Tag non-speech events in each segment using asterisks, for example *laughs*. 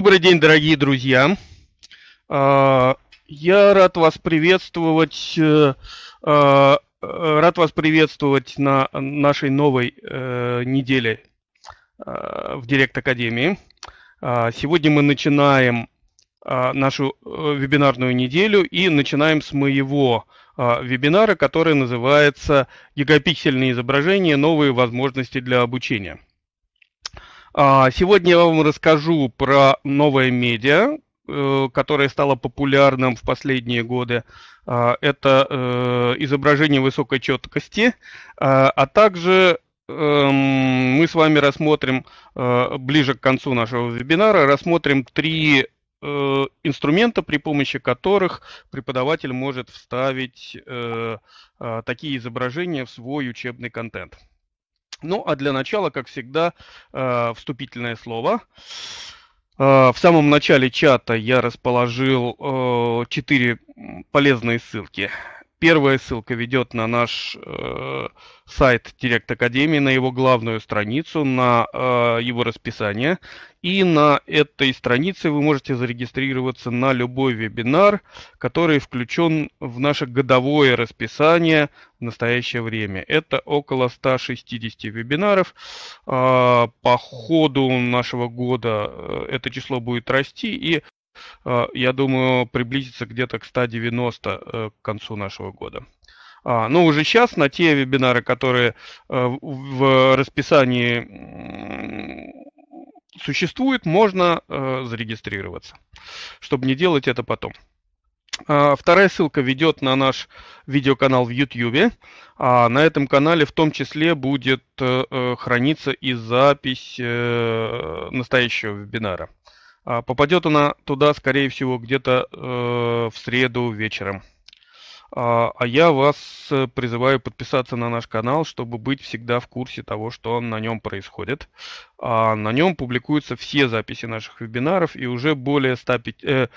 Добрый день, дорогие друзья. А, я рад вас приветствовать, э, а, рад вас приветствовать на нашей новой э, неделе а, в Директ Академии. Сегодня мы начинаем нашу э, вебинарную неделю и начинаем с моего вебинара, который называется «Гигапиксельные изображения. Новые возможности для обучения». А, сегодня я вам расскажу про новое медиа, э, которое стало популярным в последние годы. А, это э, изображение высокой четкости, а, а также эм, мы с вами рассмотрим э, ближе к концу нашего вебинара, рассмотрим три инструмента, при помощи которых преподаватель может вставить такие изображения в свой учебный контент. Ну, а для начала, как всегда, э, вступительное слово. Э, в самом начале чата я расположил э, четыре полезные ссылки. Первая ссылка ведет на наш э, сайт Директ Академии, на его главную страницу, на э, его расписание. И на этой странице вы можете зарегистрироваться на любой вебинар, который включен в наше годовое расписание в настоящее время. Это около 160 вебинаров. Э, по ходу нашего года э, это число будет расти и Э, я думаю, приблизится где-то к 190 э, к концу нашего года. А, ну, уже сейчас на те вебинары, которые э, в расписании существуют, можно зарегистрироваться, чтобы не делать это потом. А, вторая ссылка ведет на наш видеоканал в YouTube. А на этом канале в том числе будет храниться и запись настоящего вебинара. А попадет она туда, скорее всего, где-то э, в среду вечером. А, а я вас э, призываю подписаться на наш канал, чтобы быть всегда в курсе того, что на нем происходит. А на нем публикуются все записи наших вебинаров и уже более 105... Э,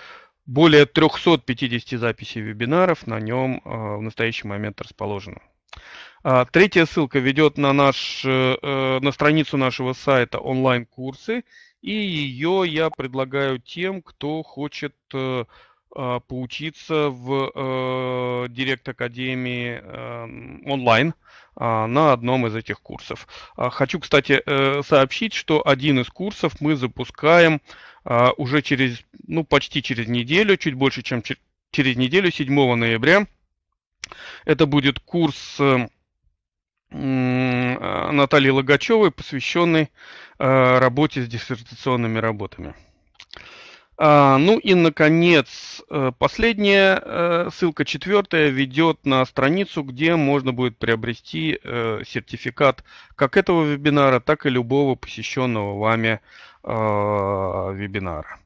более 350 записей вебинаров на нем э, в настоящий момент расположено. А, третья ссылка ведет на, наш, э, э на страницу нашего сайта онлайн-курсы и ее я предлагаю тем, кто хочет э, а, поучиться в Директ э, Академии эм, онлайн а, на одном из этих курсов. А, хочу, кстати, э, сообщить, что один из курсов мы запускаем уже через, ну, почти через неделю, чуть больше, чем через неделю, 7 ноября. Это будет курс эм, Э, Натальи Логачевой, посвященной э, работе с диссертационными работами. А, ну и, наконец, э, последняя ссылка, четвертая, ведет на страницу, где можно будет приобрести сертификат как этого вебинара, так и любого посещенного вами вебинара.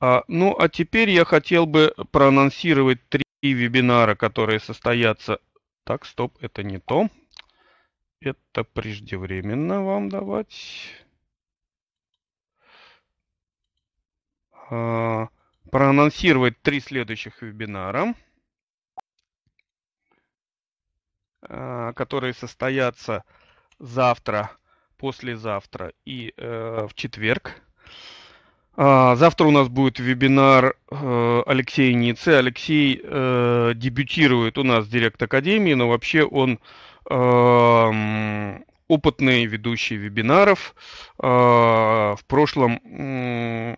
А, ну а теперь я хотел бы проанонсировать три вебинара, которые состоятся... Так, стоп, это не то. Это преждевременно вам давать. А, проанонсировать три следующих вебинара, а, которые состоятся завтра, послезавтра и э, в четверг. А, завтра у нас будет вебинар Алексея э, Ницы. Алексей э, дебютирует у нас в Директ Академии, но вообще он Э, опытный ведущий вебинаров. Э, в прошлом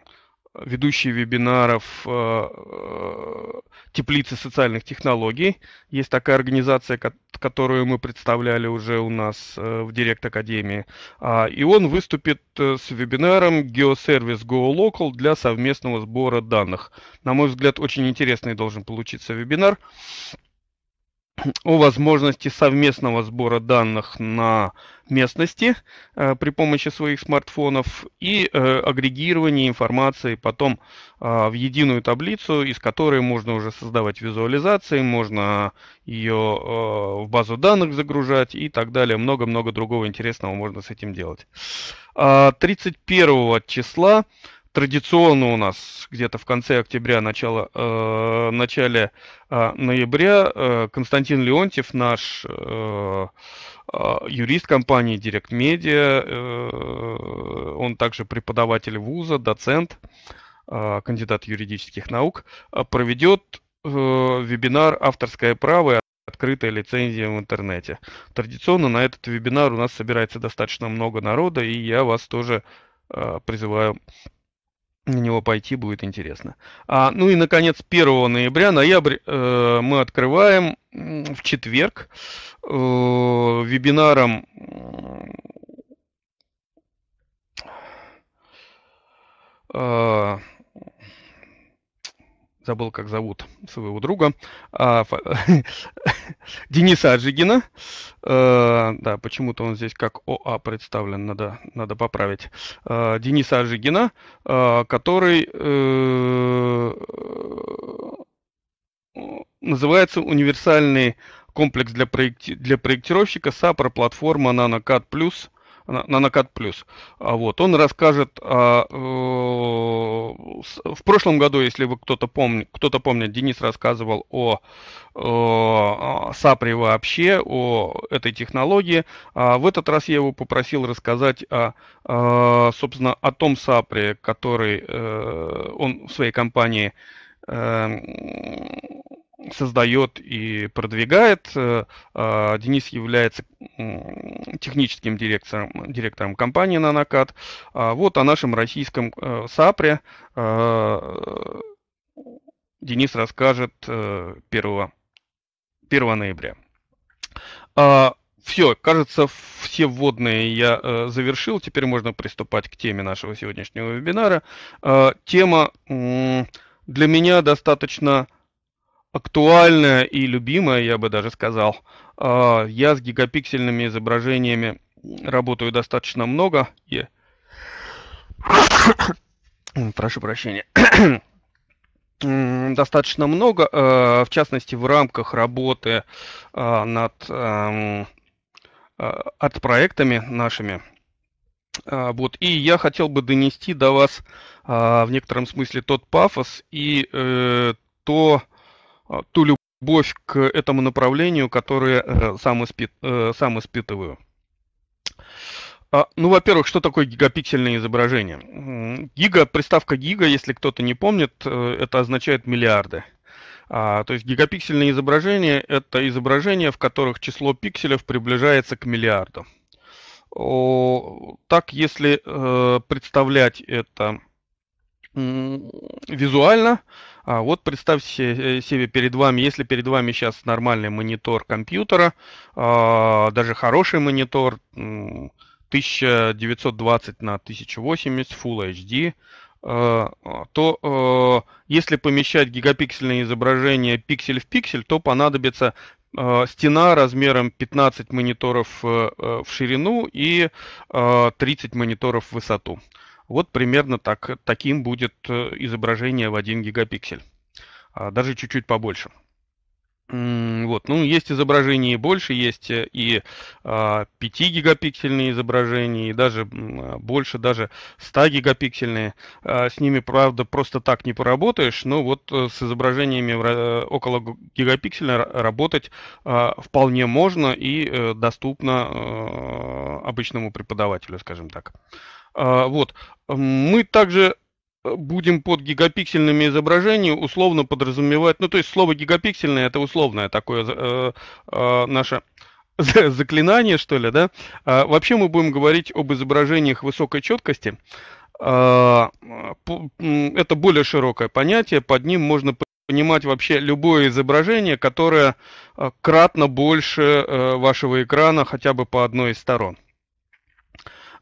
ведущий вебинаров э, теплицы социальных технологий. Есть такая организация, которую мы представляли уже у нас в Директ Академии. А, и он выступит с вебинаром «Геосервис GoLocal» для совместного сбора данных. На мой взгляд, очень интересный должен получиться вебинар. *clears throat* о возможности совместного сбора данных на местности э, при помощи своих смартфонов и э, агрегирование информации потом э, в единую таблицу, из которой можно уже создавать визуализации, можно ее э, в базу данных загружать и так далее. Много-много другого интересного можно с этим делать. 31 а, числа традиционно у нас где-то в конце октября, начало, э, начале э, ноября э, Константин Леонтьев, наш э, э, юрист компании Direct Media, э, он также преподаватель вуза, доцент, э, кандидат юридических наук, проведет э, вебинар «Авторское право» и открытая лицензия в интернете. Традиционно на этот вебинар у нас собирается достаточно много народа, и я вас тоже э, призываю на него пойти будет интересно. А, ну и, наконец, 1 ноября, ноябрь, э, мы открываем в четверг э, вебинаром э, забыл, как зовут своего друга, а, *laughs* Дениса Аджигина. А, да, почему-то он здесь как ОА представлен, надо, надо поправить. А, Дениса Аджигина, а, который называется «Универсальный комплекс для, проекти для проектировщика SAPR платформа NanoCAD Plus» на, Накат Плюс. А вот, он расскажет о, а, э, в прошлом году, если вы кто-то помнит, кто-то помнит, Денис рассказывал о, э, о САПРе вообще, о этой технологии. А в этот раз я его попросил рассказать о, о а, собственно, о том САПРе, который э, он в своей компании создает и продвигает. Э, а Денис является техническим директором, директором компании «Нанокат». А вот о нашем российском э, САПРе а, Денис расскажет 1, э, 1 ноября. Все, кажется, все вводные я завершил. Теперь можно приступать к теме нашего сегодняшнего вебинара. тема для меня достаточно актуальная и любимая, я бы даже сказал. А, я с гигапиксельными изображениями работаю достаточно много и... Прошу прощения. *coughs* достаточно много, а, в частности, в рамках работы а, над от проектами нашими. Вот. И я хотел бы донести до вас в некотором смысле тот пафос и э, то Э, ту любовь к этому направлению, которое э, сам, испит, э, сам испытываю. А, ну, во-первых, что такое гигапиксельное изображение? Гига, приставка гига, если кто-то не помнит, это означает миллиарды. А, то есть гигапиксельное изображение это изображение, в которых число пикселев приближается к миллиарду. О, так, если э, представлять это визуально. А вот представьте э, себе перед вами, если перед вами сейчас нормальный монитор компьютера, а, даже хороший монитор, 1920 на 1080 Full HD, э, то э, если помещать гигапиксельное изображение пиксель в пиксель, то понадобится стена размером 15 мониторов в ширину и 30 мониторов в высоту. Вот примерно так, таким будет э, изображение в 1 гигапиксель, а даже чуть-чуть побольше. Вот, ну, есть изображения и больше, есть э, и а, 5 гигапиксельные изображения, и даже а, больше, даже 100 гигапиксельные. А, с ними, правда, просто так не поработаешь, но вот э, с изображениями около гигапиксельно работать а, вполне можно и доступно обычному преподавателю, скажем так. А, вот. Мы также э, будем под гигапиксельными изображениями условно подразумевать, ну то есть слово гигапиксельное это условное такое э, э, наше *laughs* заклинание, что ли, да? А, вообще мы будем говорить об изображениях высокой четкости. А, по, это более широкое понятие, под ним можно понимать вообще любое изображение, которое э, кратно больше э, вашего экрана хотя бы по одной из сторон.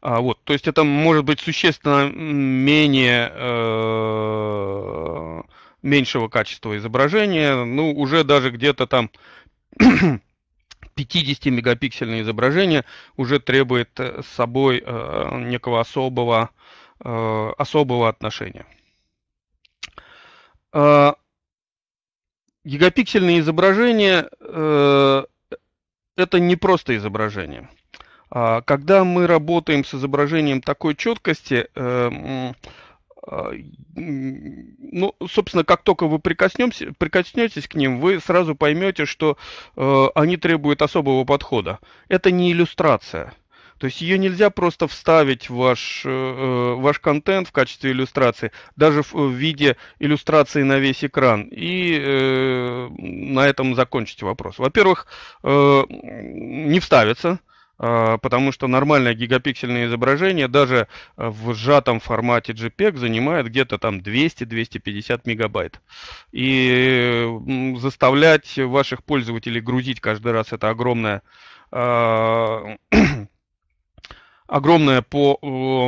А, вот, то есть это может быть существенно менее э, меньшего качества изображения, ну уже даже где-то там 50-мегапиксельное *clears throat* изображение уже требует э, с собой э, некого особого, э, особого отношения. Э, гигапиксельные изображения э, это не просто изображение. А, когда мы работаем с изображением такой четкости, эм, а, ну, собственно, как только вы прикоснемся, прикоснетесь к ним, вы сразу поймете, что э, они требуют особого подхода. Это не иллюстрация. То есть ее нельзя просто вставить в ваш, э, э, ваш контент в качестве иллюстрации, даже в, э, в виде иллюстрации на весь экран, и э, на этом закончить вопрос. Во-первых, э, не вставится, а, потому что нормальное гигапиксельное изображение даже э, в сжатом формате JPEG e занимает где-то там 200-250 мегабайт. И заставлять ваших пользователей грузить каждый раз это огромное а, *clears throat* огромное по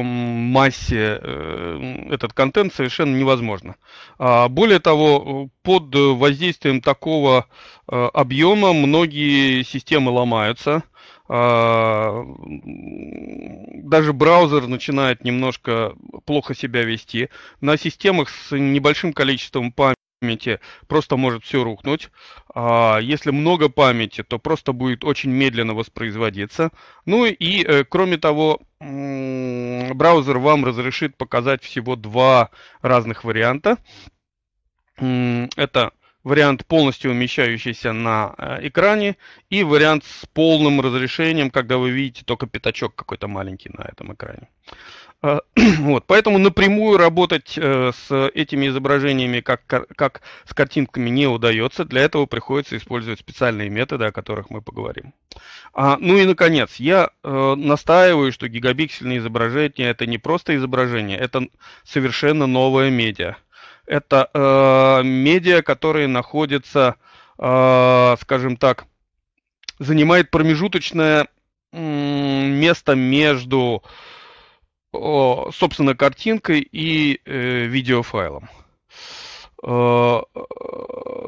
массе э, этот контент совершенно невозможно. А, более того, под воздействием такого э, объема многие системы ломаются – Э, даже браузер начинает немножко плохо себя вести. На системах с небольшим количеством памяти просто может все рухнуть. А если много памяти, то просто будет очень медленно воспроизводиться. Ну и, э, кроме того, браузер вам разрешит показать всего два разных варианта. Это вариант, полностью умещающийся на э, экране, и вариант с полным разрешением, когда вы видите только пятачок какой-то маленький на этом экране. А, *clears throat* вот, поэтому напрямую работать э, с этими изображениями как, как с картинками не удается. Для этого приходится использовать специальные методы, о которых мы поговорим. А, ну и, наконец, я э, настаиваю, что гигабиксельные изображения – это не просто изображение, это совершенно новое медиа это э, медиа, которые находятся, э, скажем так, занимает промежуточное место между, э, собственно, картинкой и э, видеофайлом. Э,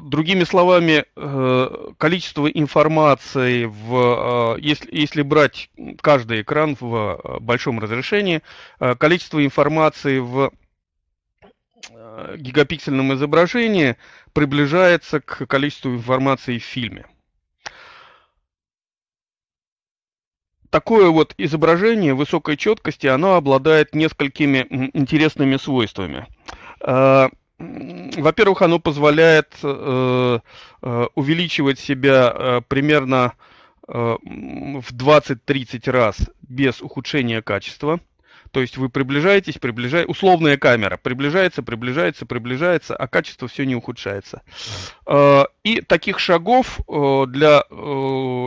другими словами, э, количество информации, в, э, если, если брать каждый экран в большом разрешении, количество информации в Э, гигапиксельном изображении приближается к количеству информации в фильме. Такое вот изображение высокой четкости, оно обладает несколькими интересными свойствами. Э, во-первых, оно позволяет э, увеличивать себя примерно в 20-30 раз без ухудшения качества – то есть вы приближаетесь, приближаете, условная камера, приближается, приближается, приближается, а качество все не ухудшается. Э, и таких шагов э, для э,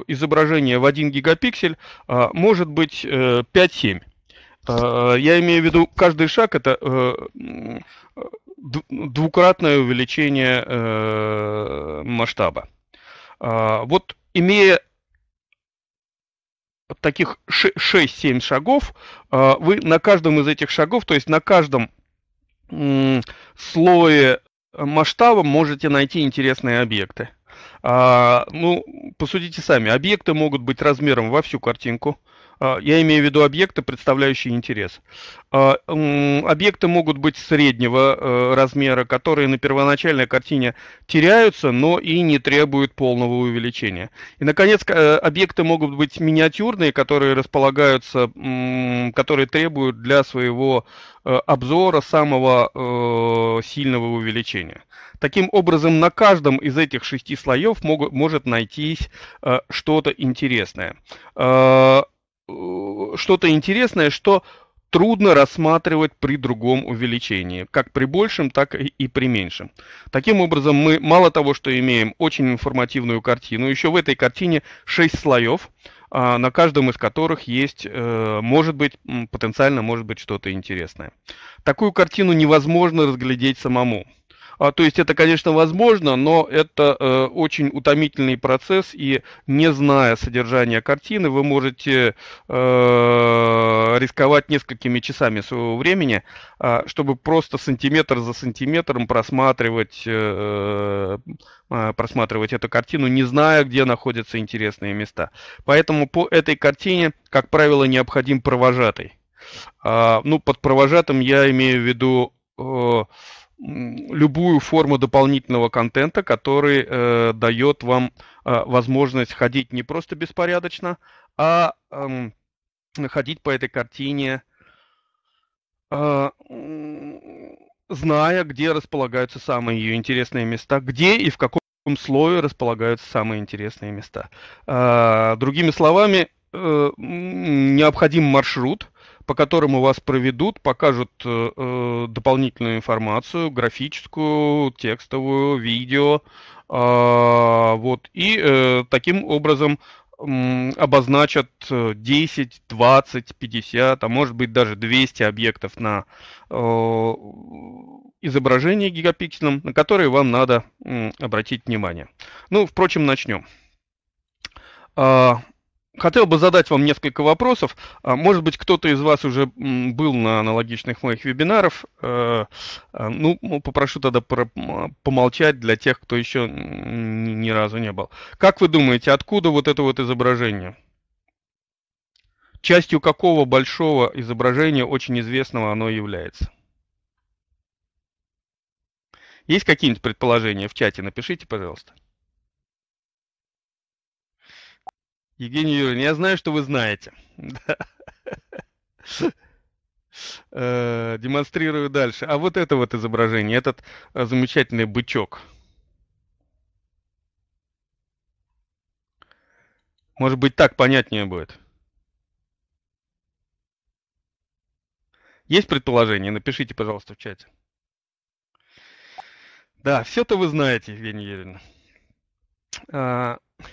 изображения в 1 гигапиксель может быть 5-7. Я имею в виду, каждый шаг это двукратное увеличение масштаба. Вот имея таких 6-7 шагов. Э, вы на каждом из этих шагов, то есть на каждом слое э, масштаба можете найти интересные объекты. А, ну, посудите сами. Объекты могут быть размером во всю картинку. А, я имею в виду объекты, представляющие интерес. А, объекты могут быть среднего э, размера, которые на первоначальной картине теряются, но и не требуют полного увеличения. И, наконец, э, объекты могут быть миниатюрные, которые располагаются, которые требуют для своего э, обзора самого сильного увеличения. Таким образом, на каждом из этих шести слоев могут, может найтись что-то интересное. А, Э, что-то интересное, что трудно рассматривать при другом увеличении, как при большем, так и при меньшем. Таким образом, мы мало того, что имеем очень информативную картину, еще в этой картине 6 слоев, а, на каждом из которых есть, э, может быть, потенциально может быть что-то интересное. Такую картину невозможно разглядеть самому. А, то есть это, конечно, возможно, но это э, очень утомительный процесс, и не зная содержания картины, вы можете э, рисковать несколькими часами своего времени, э, чтобы просто сантиметр за сантиметром просматривать, э, э а, просматривать эту картину, не зная, где находятся интересные места. Поэтому по этой картине, как правило, необходим провожатый. А, ну, под провожатым я имею в виду э, любую форму дополнительного контента, который э, дает вам э, возможность ходить не просто беспорядочно, а э, ходить по этой картине, э, зная, где располагаются самые ее интересные места, где и в каком слое располагаются самые интересные места. Э, другими словами, э, необходим маршрут – по которому вас проведут, покажут э, э, дополнительную информацию, графическую, текстовую, видео, э, вот, и э, таким образом обозначат 10, 20, 50, а может быть даже 200 объектов на э, изображении гигапиксельном, на которые вам надо э, обратить внимание. Ну, впрочем, начнем. А, Хотел бы задать вам несколько вопросов. А, может быть, кто-то из вас уже был на аналогичных моих вебинаров. Э, а, ну, ну, попрошу тогда помолчать для тех, кто еще ни разу не был. Как вы думаете, откуда вот это вот изображение? Частью какого большого изображения, очень известного, оно является? Есть какие-нибудь предположения в чате? Напишите, пожалуйста. Евгений Юрьевна, я знаю, что вы знаете. Э, демонстрирую дальше. А вот это вот изображение, этот э, замечательный бычок. Может быть, так понятнее будет. Есть предположение? Напишите, пожалуйста, в чате. Да, все-то вы знаете, Евгения Юрьевна. А, *laughs*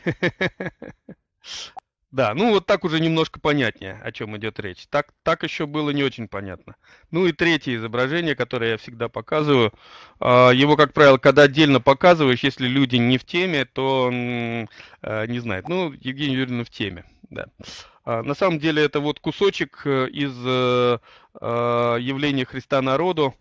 Да, ну вот так уже немножко понятнее, о чем идет речь. Так, так еще было не очень понятно. Ну и третье изображение, которое я всегда показываю. А, его, как правило, когда отдельно показываешь, если люди не в теме, то э, не знает. Ну, Евгений Юрьевна в теме, да. А, на самом деле это вот кусочек э, из э, а, явления Христа народу.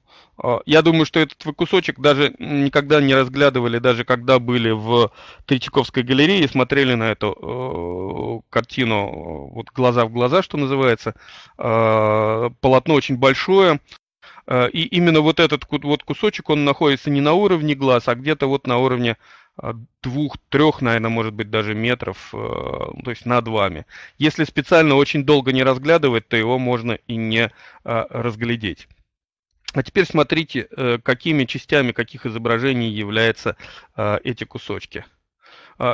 А, я думаю, что этот кусочек даже никогда не разглядывали, даже когда были в Третьяковской галерее, и смотрели на эту э, картину вот глаза в глаза, что называется. полотно очень большое. И именно вот этот вот кусочек, он находится не на уровне глаз, а где-то вот на уровне а, двух-трех, наверное, может быть, даже метров, э, ну, то есть над вами. Если специально очень долго не разглядывать, то его можно и не а, разглядеть. А теперь смотрите, э, какими частями каких изображений являются а, эти кусочки.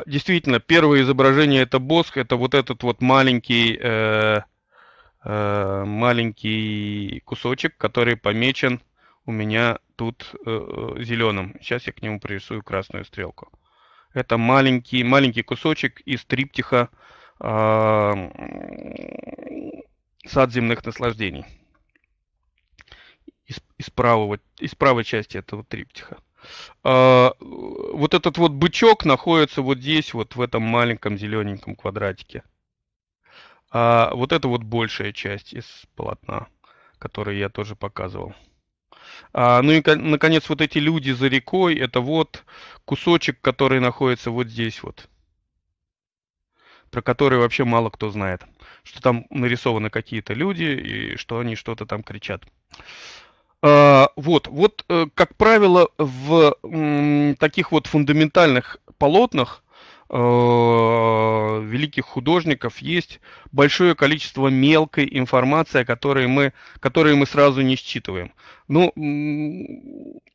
Действительно, первое изображение это боск, это вот этот вот маленький, э, маленький кусочек, который помечен у меня тут э, э зеленым. Сейчас я к нему пририсую красную стрелку. Это маленький, маленький кусочек из триптиха э, «Сад земных наслаждений». Из, из, правого, из правой части этого триптиха. Э, вот этот вот бычок находится вот здесь, вот в этом маленьком зелененьком квадратике. А вот это вот большая часть из полотна, который я тоже показывал. А, ну и, наконец, вот эти люди за рекой, это вот кусочек, который находится вот здесь вот, про который вообще мало кто знает, что там нарисованы какие-то люди и что они что-то там кричат. А, вот, вот, э, как правило, в м, таких вот фундаментальных полотнах – Э, великих художников есть большое количество мелкой информации, которые мы, которые мы сразу не считываем. Ну,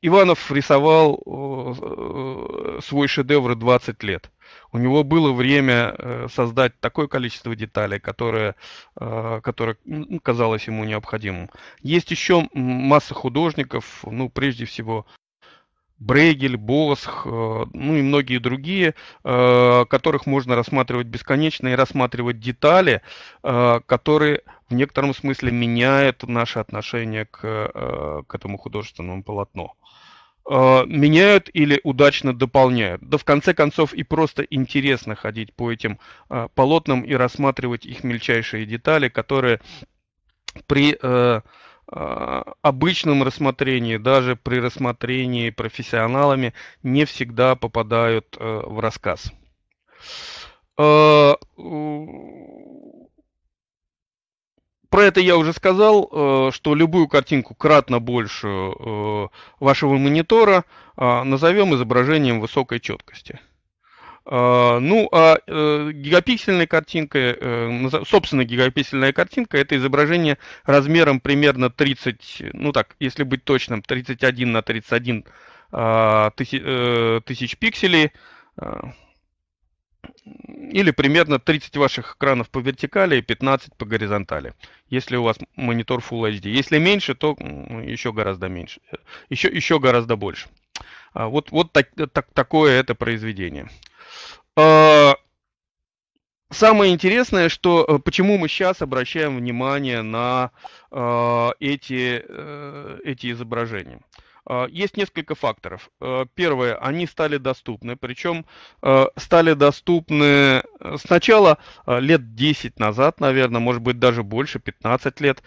Иванов рисовал э, свой шедевр 20 лет. У него было время э, создать такое количество деталей, которое, которое ну, казалось ему необходимым. Есть еще масса художников, ну, прежде всего, Брейгель, Босх, э, ну и многие другие, э, которых можно рассматривать бесконечно и рассматривать детали, э, которые в некотором смысле меняют наше отношение к, к этому художественному полотну. Меняют или удачно дополняют. Да в конце концов и просто интересно ходить по этим полотнам и рассматривать их мельчайшие детали, которые при а, обычном рассмотрении, даже при рассмотрении профессионалами, не всегда попадают э, в рассказ. А, про это я уже сказал, э, что любую картинку кратно больше э, вашего монитора а, назовем изображением высокой четкости. А, ну, а э, гигапиксельная картинка, э, собственно, гигапиксельная картинка – это изображение размером примерно 30, ну так, если быть точным, 31 на 31 а, тысяч, э, тысяч пикселей, а, или примерно 30 ваших экранов по вертикали и 15 по горизонтали, если у вас монитор Full HD. Если меньше, то еще гораздо меньше, еще, еще гораздо больше. Вот, вот так, так, такое это произведение. А, самое интересное, что э, почему мы сейчас обращаем внимание на а, эти, э, эти изображения. А, есть несколько факторов. первое, они стали доступны, причем стали доступны э, сначала лет 10 назад, наверное, может быть даже больше, 15 лет.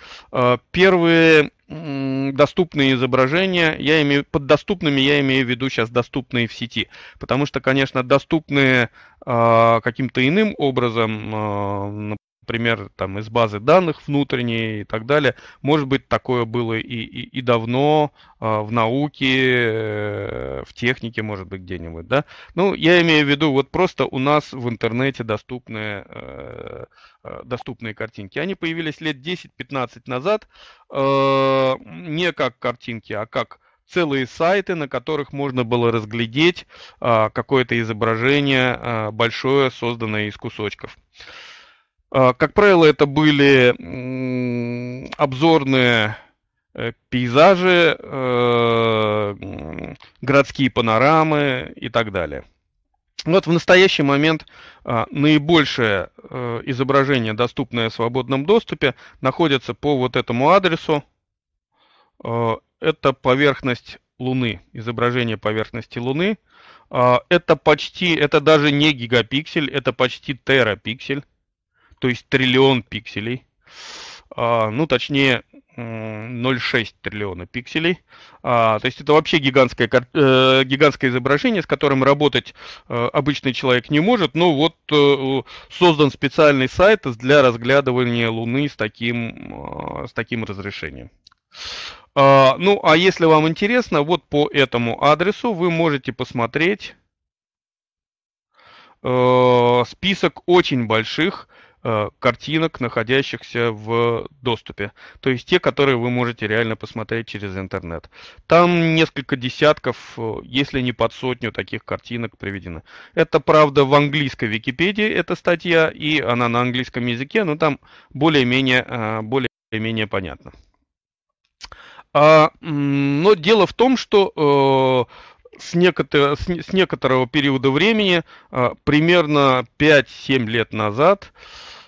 первые доступные изображения. Я имею, под доступными я имею в виду сейчас доступные в сети. Потому что, конечно, доступные э, каким-то иным образом, э, например, там из базы данных внутренней и так далее. Может быть, такое было и, и, и давно э, в науке, э, в технике, может быть, где-нибудь, да. Ну, я имею в виду, вот просто у нас в интернете доступные э, э, доступные картинки. Они появились лет 10-15 назад, э, не как картинки, а как целые сайты, на которых можно было разглядеть а, какое-то изображение а, большое, созданное из кусочков. А, как правило, это были обзорные э, пейзажи, э, городские панорамы и так далее. Ну вот в настоящий момент а, наибольшее э, изображение, доступное в свободном доступе, находится по вот этому адресу. А, это поверхность Луны, изображение поверхности Луны. Это почти, это даже не гигапиксель, это почти терапиксель то есть триллион пикселей. А, ну, точнее, 0,6 триллиона пикселей. А, то есть это вообще гигантское, э, гигантское изображение, с которым работать э, обычный человек не может. Но ну, вот э, создан специальный сайт для разглядывания Луны с таким, э, с таким разрешением. А, ну, а если вам интересно, вот по этому адресу вы можете посмотреть э, список очень больших Э, картинок, находящихся в доступе. То есть те, которые вы можете реально посмотреть через интернет. Там несколько десятков, э, если не под сотню таких картинок приведено. Это, правда, в английской Википедии эта статья, и она на английском языке, но там более-менее э, более менее понятно. А, но дело в том, что с, некотор, с, с некоторого периода времени, э, примерно 5-7 лет назад,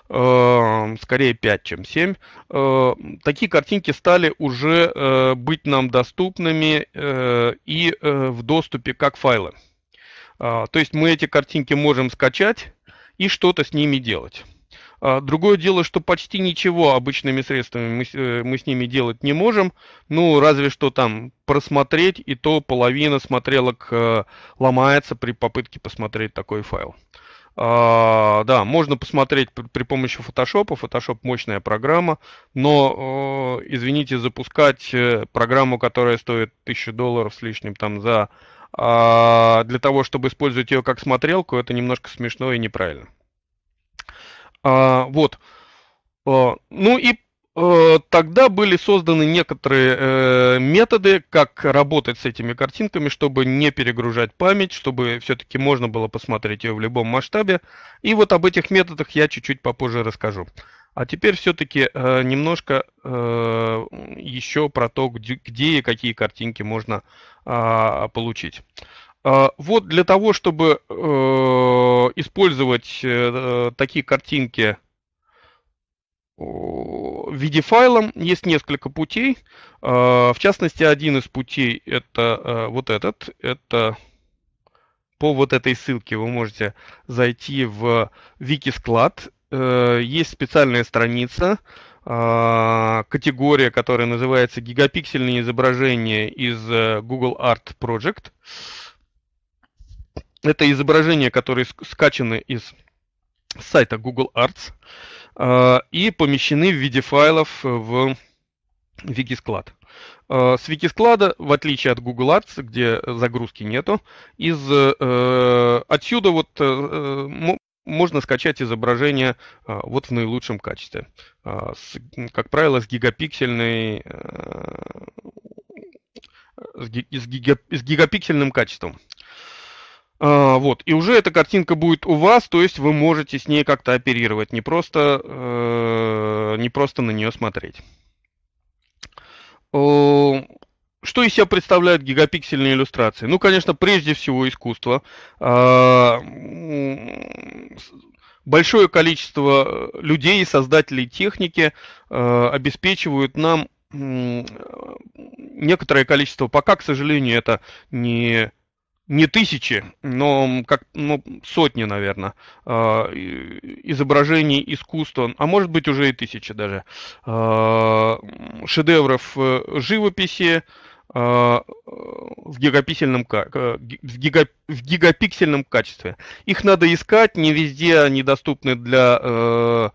э, скорее 5, чем 7, э, такие картинки стали уже быть нам доступными и в доступе как файлы. А, то есть мы эти картинки можем скачать и что-то с ними делать. А другое дело, что почти ничего обычными средствами мы, э, мы с ними делать не можем. Ну, разве что там просмотреть, и то половина смотрелок э, ломается при попытке посмотреть такой файл. А, да, можно посмотреть при, помощи Photoshop. Photoshop мощная программа, но, э, извините, запускать программу, которая стоит 1000 долларов с лишним там за а, для того, чтобы использовать ее как смотрелку, это немножко смешно и неправильно. А, вот. А, ну и э, тогда были созданы некоторые э, методы, как работать с этими картинками, чтобы не перегружать память, чтобы все-таки можно было посмотреть ее в любом масштабе. И вот об этих методах я чуть-чуть попозже расскажу. А теперь все-таки э, немножко еще про то, где и какие картинки можно а, получить. А, вот для того, чтобы э, использовать э, э, такие картинки в виде файла, есть несколько путей. А, в частности, один из путей это вот этот. Это по вот этой ссылке вы можете зайти в Wikisклад. Есть специальная страница, а, категория, которая называется «Гигапиксельные изображения из Google Art Project». Это изображения, которые скачаны из сайта Google Arts а, и помещены в виде файлов э, в Wikisклад. с Wikisклада, в отличие от Google Arts, где загрузки нету, из, э, отсюда вот э, можно скачать изображение а, вот в наилучшем качестве. А, с, как правило, с гигапиксельной с, гигапиксельным качеством. А, вот, и уже эта картинка будет у вас, то есть вы можете с ней как-то оперировать, не просто, э, не просто на нее смотреть. Что из себя представляют гигапиксельные иллюстрации? Ну, конечно, прежде всего искусство. А, большое количество э, людей, и создателей техники э, обеспечивают нам некоторое количество, пока, к сожалению, это не не тысячи, но как ну, сотни, наверное, а, изображений искусства, а может быть уже и тысячи даже, а, шедевров э, живописи а, в гигапиксельном, в, гига, в гигапиксельном качестве. Их надо искать, не везде они доступны для э,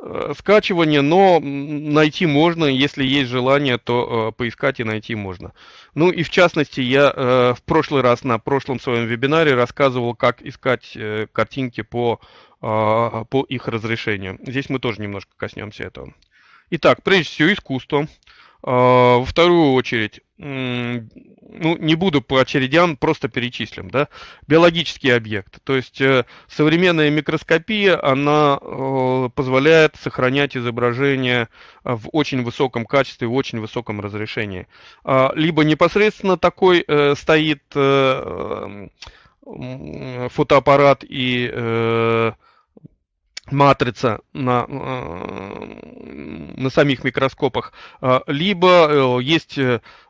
Э, скачивание, но найти можно, если есть желание, то э, поискать и найти можно. Ну и в частности, я э, в прошлый раз на прошлом своем вебинаре рассказывал, как искать картинки по, а, по их разрешению. Здесь мы тоже немножко коснемся этого. Итак, прежде всего искусство. А, во вторую очередь, ну, не буду по очередям, просто перечислим, да, биологический объект. То есть э, современная микроскопия, она э, позволяет сохранять изображение э, в очень высоком качестве, в очень высоком разрешении. А, либо непосредственно такой стоит фотоаппарат и матрица на, э, на самих микроскопах, э, либо э, есть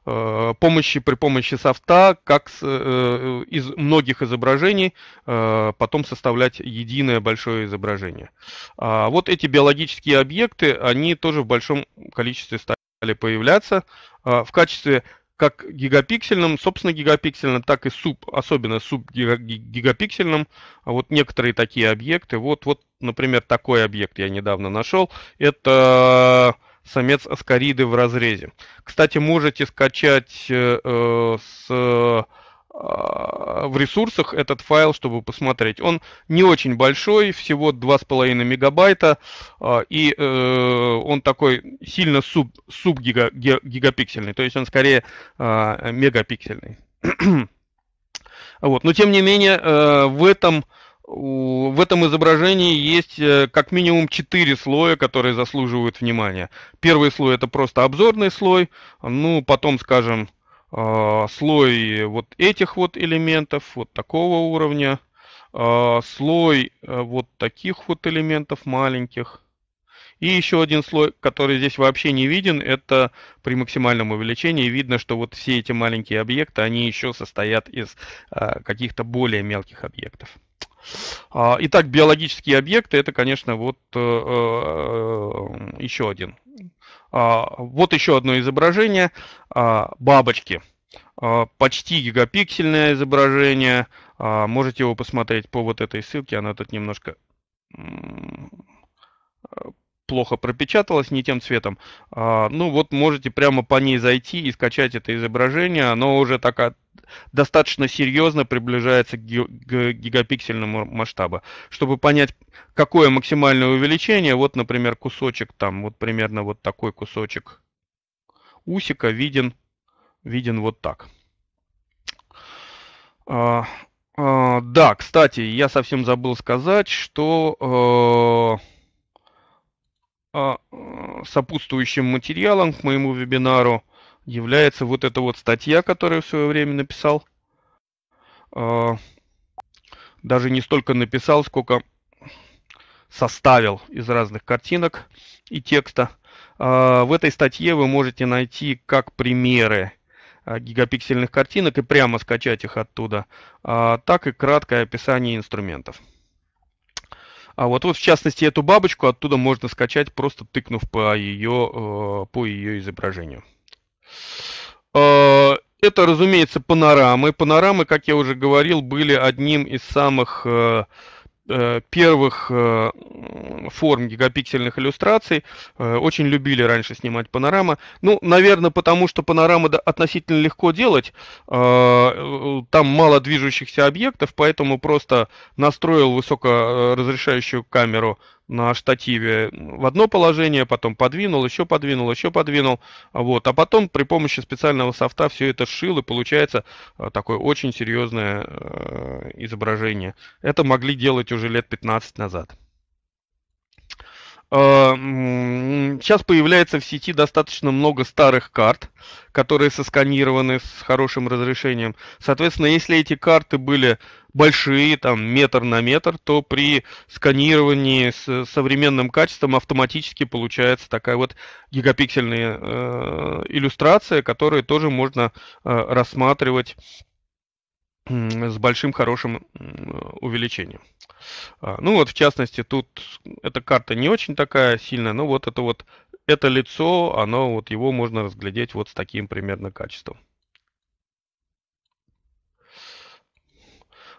помощи при помощи софта, как из многих изображений потом составлять единое большое изображение. А вот эти биологические объекты, они тоже в большом количестве стали появляться в качестве как гигапиксельным, собственно гигапиксельным, так и суб, особенно субгигапиксельным. Вот некоторые такие объекты вот-вот например, такой объект я недавно нашел. Это э, самец аскариды в разрезе. Кстати, можете скачать э, э, с, э, в ресурсах этот файл, чтобы посмотреть. Он не очень большой, всего 2,5 мегабайта, э, и э, он такой сильно суб, субгигапиксельный, то есть он скорее э, мегапиксельный. *clears throat* вот. Но тем не менее, э, в этом в этом изображении есть э, как минимум четыре слоя, которые заслуживают внимания. Первый слой это просто обзорный слой, ну потом, скажем, э, слой вот этих вот элементов, вот такого уровня, э, слой вот таких вот элементов маленьких, и еще один слой, который здесь вообще не виден, это при максимальном увеличении видно, что вот все эти маленькие объекты, они еще состоят из э, каких-то более мелких объектов. А, итак, биологические объекты это, конечно, вот э, э еще один. А, вот еще одно изображение бабочки. Почти гигапиксельное изображение. Можете его посмотреть по вот этой ссылке. Она тут немножко плохо пропечаталось, не тем цветом, а, ну вот можете прямо по ней зайти и скачать это изображение. Оно уже такая достаточно серьезно приближается к гигапиксельному масштабу. Чтобы понять, какое максимальное увеличение, вот, например, кусочек там, вот примерно вот такой кусочек усика виден, виден вот так. А, а, да, кстати, я совсем забыл сказать, что... А, а, э, сопутствующим материалом к моему вебинару является вот эта вот статья, которую в свое время написал. А, даже не столько написал, сколько составил из разных картинок и текста. А, в этой статье вы можете найти как примеры гигапиксельных картинок и прямо скачать их оттуда, так и краткое описание инструментов. А вот, вот в частности эту бабочку оттуда можно скачать, просто тыкнув по ее, э, по ее изображению. Э, это, разумеется, панорамы. Панорамы, как я уже говорил, были одним из самых э, Э, первых э, форм гигапиксельных иллюстраций. Э, очень любили раньше снимать панорама. Ну, наверное, потому что панорамы относительно легко делать. Там мало движущихся объектов, поэтому просто настроил высокоразрешающую камеру на штативе в одно положение, потом подвинул, еще подвинул, еще подвинул. Вот. А потом при помощи специального софта все это сшил, и получается э, такое очень серьезное э, изображение. Это могли делать уже лет 15 назад. А, сейчас появляется в сети достаточно много старых карт, которые сосканированы с хорошим разрешением. Соответственно, если эти карты были большие, там метр на метр, то при сканировании с современным качеством автоматически получается такая вот гигапиксельная э, иллюстрация, которую тоже можно э, рассматривать э, с большим хорошим э, увеличением. А, ну вот, в частности, тут эта карта не очень такая сильная, но вот это вот, это лицо, оно вот его можно разглядеть вот с таким примерно качеством.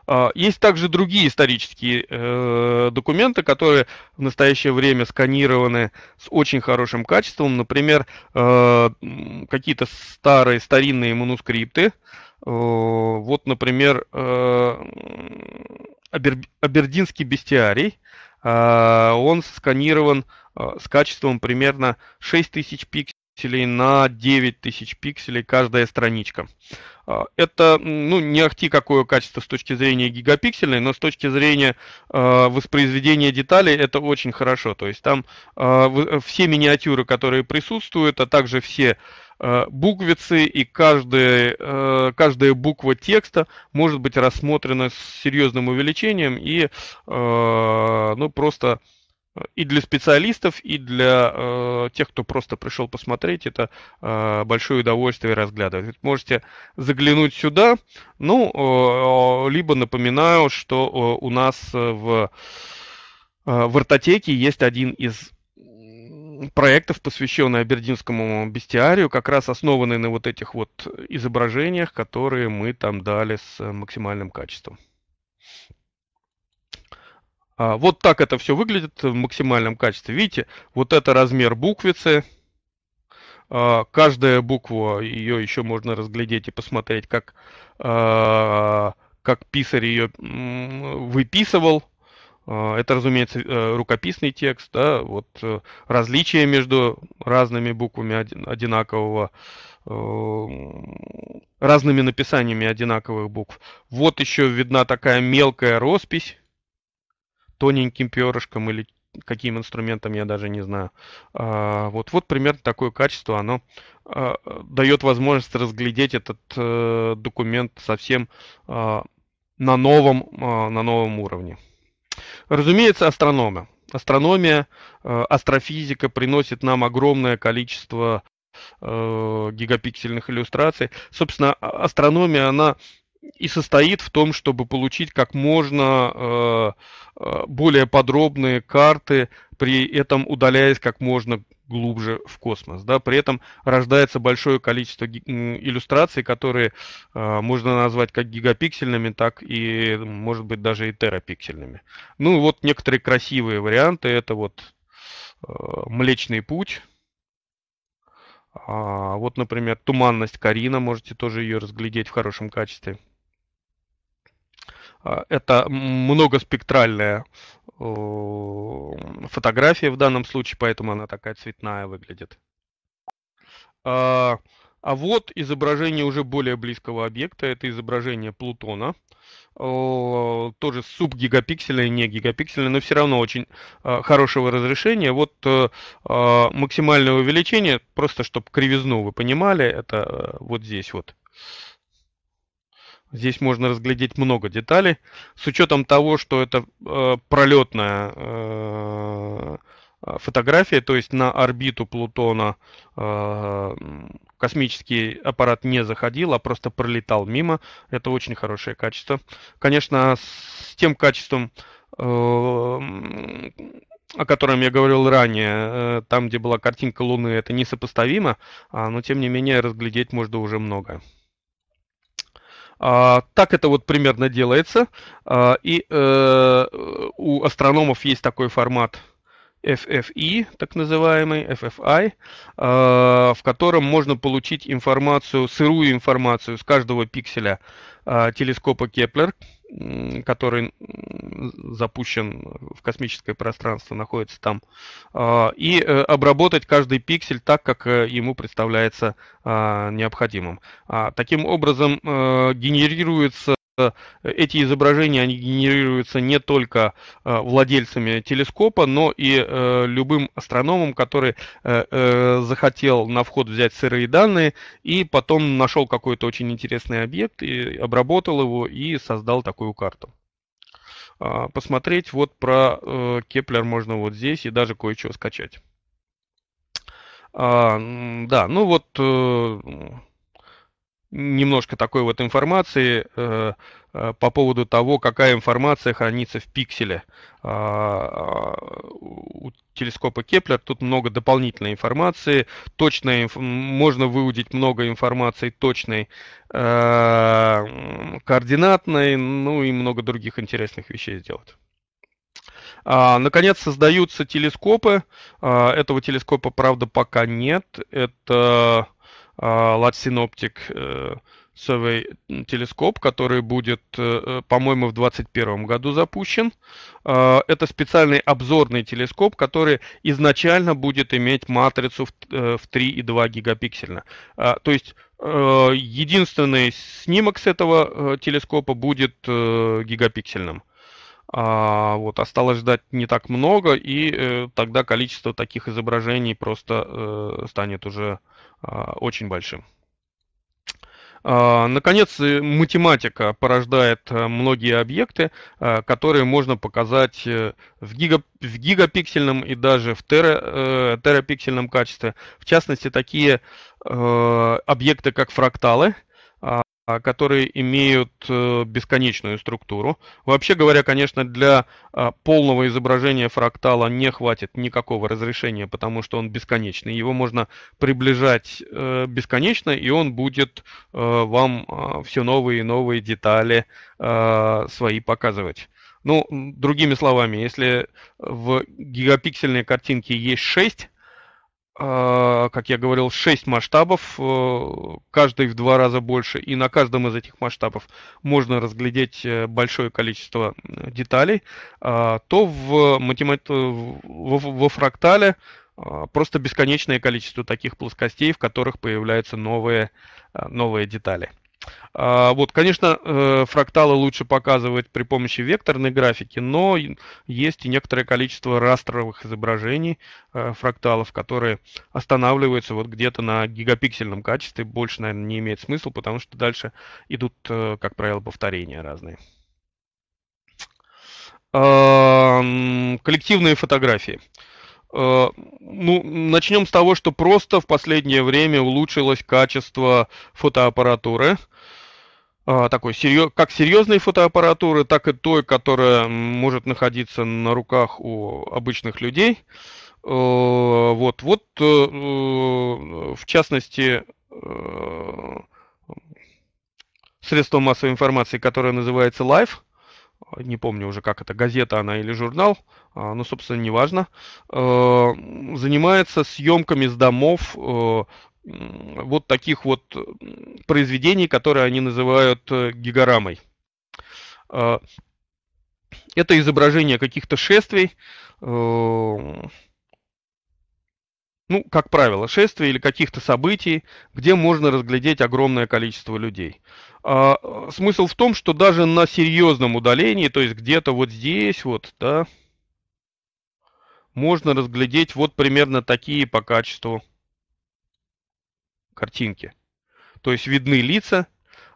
А, есть также другие исторические э, документы, которые в настоящее время сканированы с очень хорошим качеством. Например, э, какие-то старые старинные манускрипты. Э, вот, например, э, Абер... абердинский бестиарий. А, он сканирован а, с качеством примерно 6000 пикселей на 9000 пикселей каждая страничка. А, это ну, не ахти какое качество с точки зрения гигапиксельной, но с точки зрения э, воспроизведения деталей это очень хорошо. То есть там э, все миниатюры, которые присутствуют, а также все Э, буквицы, и каждая, э, каждая буква текста может быть рассмотрена с серьезным увеличением и э, ну, просто и для специалистов, и для э, тех, кто просто пришел посмотреть, это э, большое удовольствие разглядывать. можете заглянуть сюда, ну, э, либо напоминаю, что э, у нас в, э, в ортотеке есть один из проектов, посвященных абердинскому бестиарию, как раз основаны на вот этих вот изображениях, которые мы там дали с э, максимальным качеством. А, вот так это все выглядит в максимальном качестве. Видите, вот это размер буквицы. А, каждая буква, ее еще можно разглядеть и посмотреть, как, а, как писарь ее выписывал. А, это, разумеется, э, рукописный текст, да, вот э, различия между разными буквами одинакового, э, разными написаниями одинаковых букв. Вот еще видна такая мелкая роспись тоненьким перышком или каким инструментом, я даже не знаю. А, вот, вот примерно такое качество, оно а, дает возможность разглядеть этот документ совсем на новом, на новом уровне. Разумеется, астрономы. Астрономия, э, астрофизика приносит нам огромное количество э, гигапиксельных иллюстраций. Собственно, а, астрономия, она и состоит в том, чтобы получить как можно э, э, более подробные карты, при этом удаляясь как можно глубже в космос. Да? При этом рождается большое количество иллюстраций, которые э, можно назвать как гигапиксельными, так и, может быть, даже и терапиксельными. Ну вот некоторые красивые варианты. Это вот э, Млечный путь. А, вот, например, туманность Карина, можете тоже ее разглядеть в хорошем качестве. А, это многоспектральная фотография в данном случае, поэтому она такая цветная выглядит. А, а вот изображение уже более близкого объекта. Это изображение Плутона. Тоже субгигапиксельное, не гигапиксельное, но все равно очень а, хорошего разрешения. Вот э, максимальное увеличение, просто чтобы кривизну вы понимали, это э, вот здесь вот Здесь можно разглядеть много деталей. С учетом того, что это э, пролетная э, фотография, то есть на орбиту Плутона э, космический аппарат не заходил, а просто пролетал мимо. Это очень хорошее качество. Конечно, с тем качеством, э, о котором я говорил ранее, э, там, где была картинка Луны, это несопоставимо, а, но тем не менее разглядеть можно уже многое. А, так это вот примерно делается. А, и э, у астрономов есть такой формат FFI, так называемый, FFI, э, а, в котором можно получить информацию, сырую информацию с каждого пикселя Э, телескопа Кеплер, который запущен в космическое пространство, находится там, э, и э, обработать каждый пиксель так, как ему представляется необходимым. А, таким образом, генерируется эти изображения они генерируются не только э, владельцами телескопа, но и э, любым астрономом, который э, захотел на вход взять сырые данные и потом нашел какой-то очень интересный объект и обработал его и создал такую карту. А, посмотреть вот про Кеплер можно вот здесь и даже кое-чего скачать. А, да, ну вот немножко такой вот информации э, э, по поводу того, какая информация хранится в пикселе а, у телескопа Кеплер. Тут много дополнительной информации, точной, можно выудить много информации точной, э, координатной, ну и много других интересных вещей сделать. А, наконец создаются телескопы. А, этого телескопа, правда, пока нет. Это а, Латсиноптик э, Survey телескоп, который будет, э, э, по-моему, в 2021 году запущен. А, это специальный обзорный телескоп, который изначально будет иметь матрицу в 3,2 гигапиксельно. А, то есть единственный снимок с этого телескопа будет гигапиксельным. А, вот, осталось ждать не так много, и э, тогда количество таких изображений просто э, станет уже э, а, очень большим. А, наконец, э, математика порождает э, многие объекты, а, которые можно показать э, в, гигапиксельном и даже в терапиксельном качестве. В частности, такие объекты, как фракталы – а, которые имеют э, бесконечную структуру. Вообще говоря, конечно, для а, полного изображения фрактала не хватит никакого разрешения, потому что он бесконечный. Его можно приближать э, бесконечно, и он будет э, вам а, все новые и новые детали свои показывать. Ну, другими словами, если в гигапиксельной картинке есть 6 а, как я говорил, 6 масштабов, э, каждый в два раза больше, и на каждом из этих масштабов можно разглядеть э, большое количество э, деталей, а, то в математи... во фрактале а, просто бесконечное количество таких плоскостей, в которых появляются новые, новые детали. А, вот, конечно, э, фракталы лучше показывать при помощи векторной графики, но есть и некоторое количество растровых изображений э, фракталов, которые останавливаются вот где-то на гигапиксельном качестве. Больше, наверное, не имеет смысла, потому что дальше идут, э, как правило, повторения разные. Коллективные фотографии. Э, ну, начнем с того, что просто в последнее время улучшилось качество фотоаппаратуры. А, такой, как серьезной фотоаппаратуры, так и той, которая может находиться на руках у обычных людей. Э, вот, вот, э, в частности, средство массовой информации, которое называется Live – не помню уже как это, газета она или журнал, а, но, ну, собственно, неважно, э, занимается съемками с домов э, вот таких вот э, произведений, которые они называют гигарамой. Это изображение каких-то шествий, ну, как правило, шествий или каких-то событий, где можно разглядеть огромное количество людей. А, э, смысл в том, что даже на серьезном удалении, то есть где-то вот здесь вот, да, можно разглядеть вот примерно такие по качеству картинки. То есть видны лица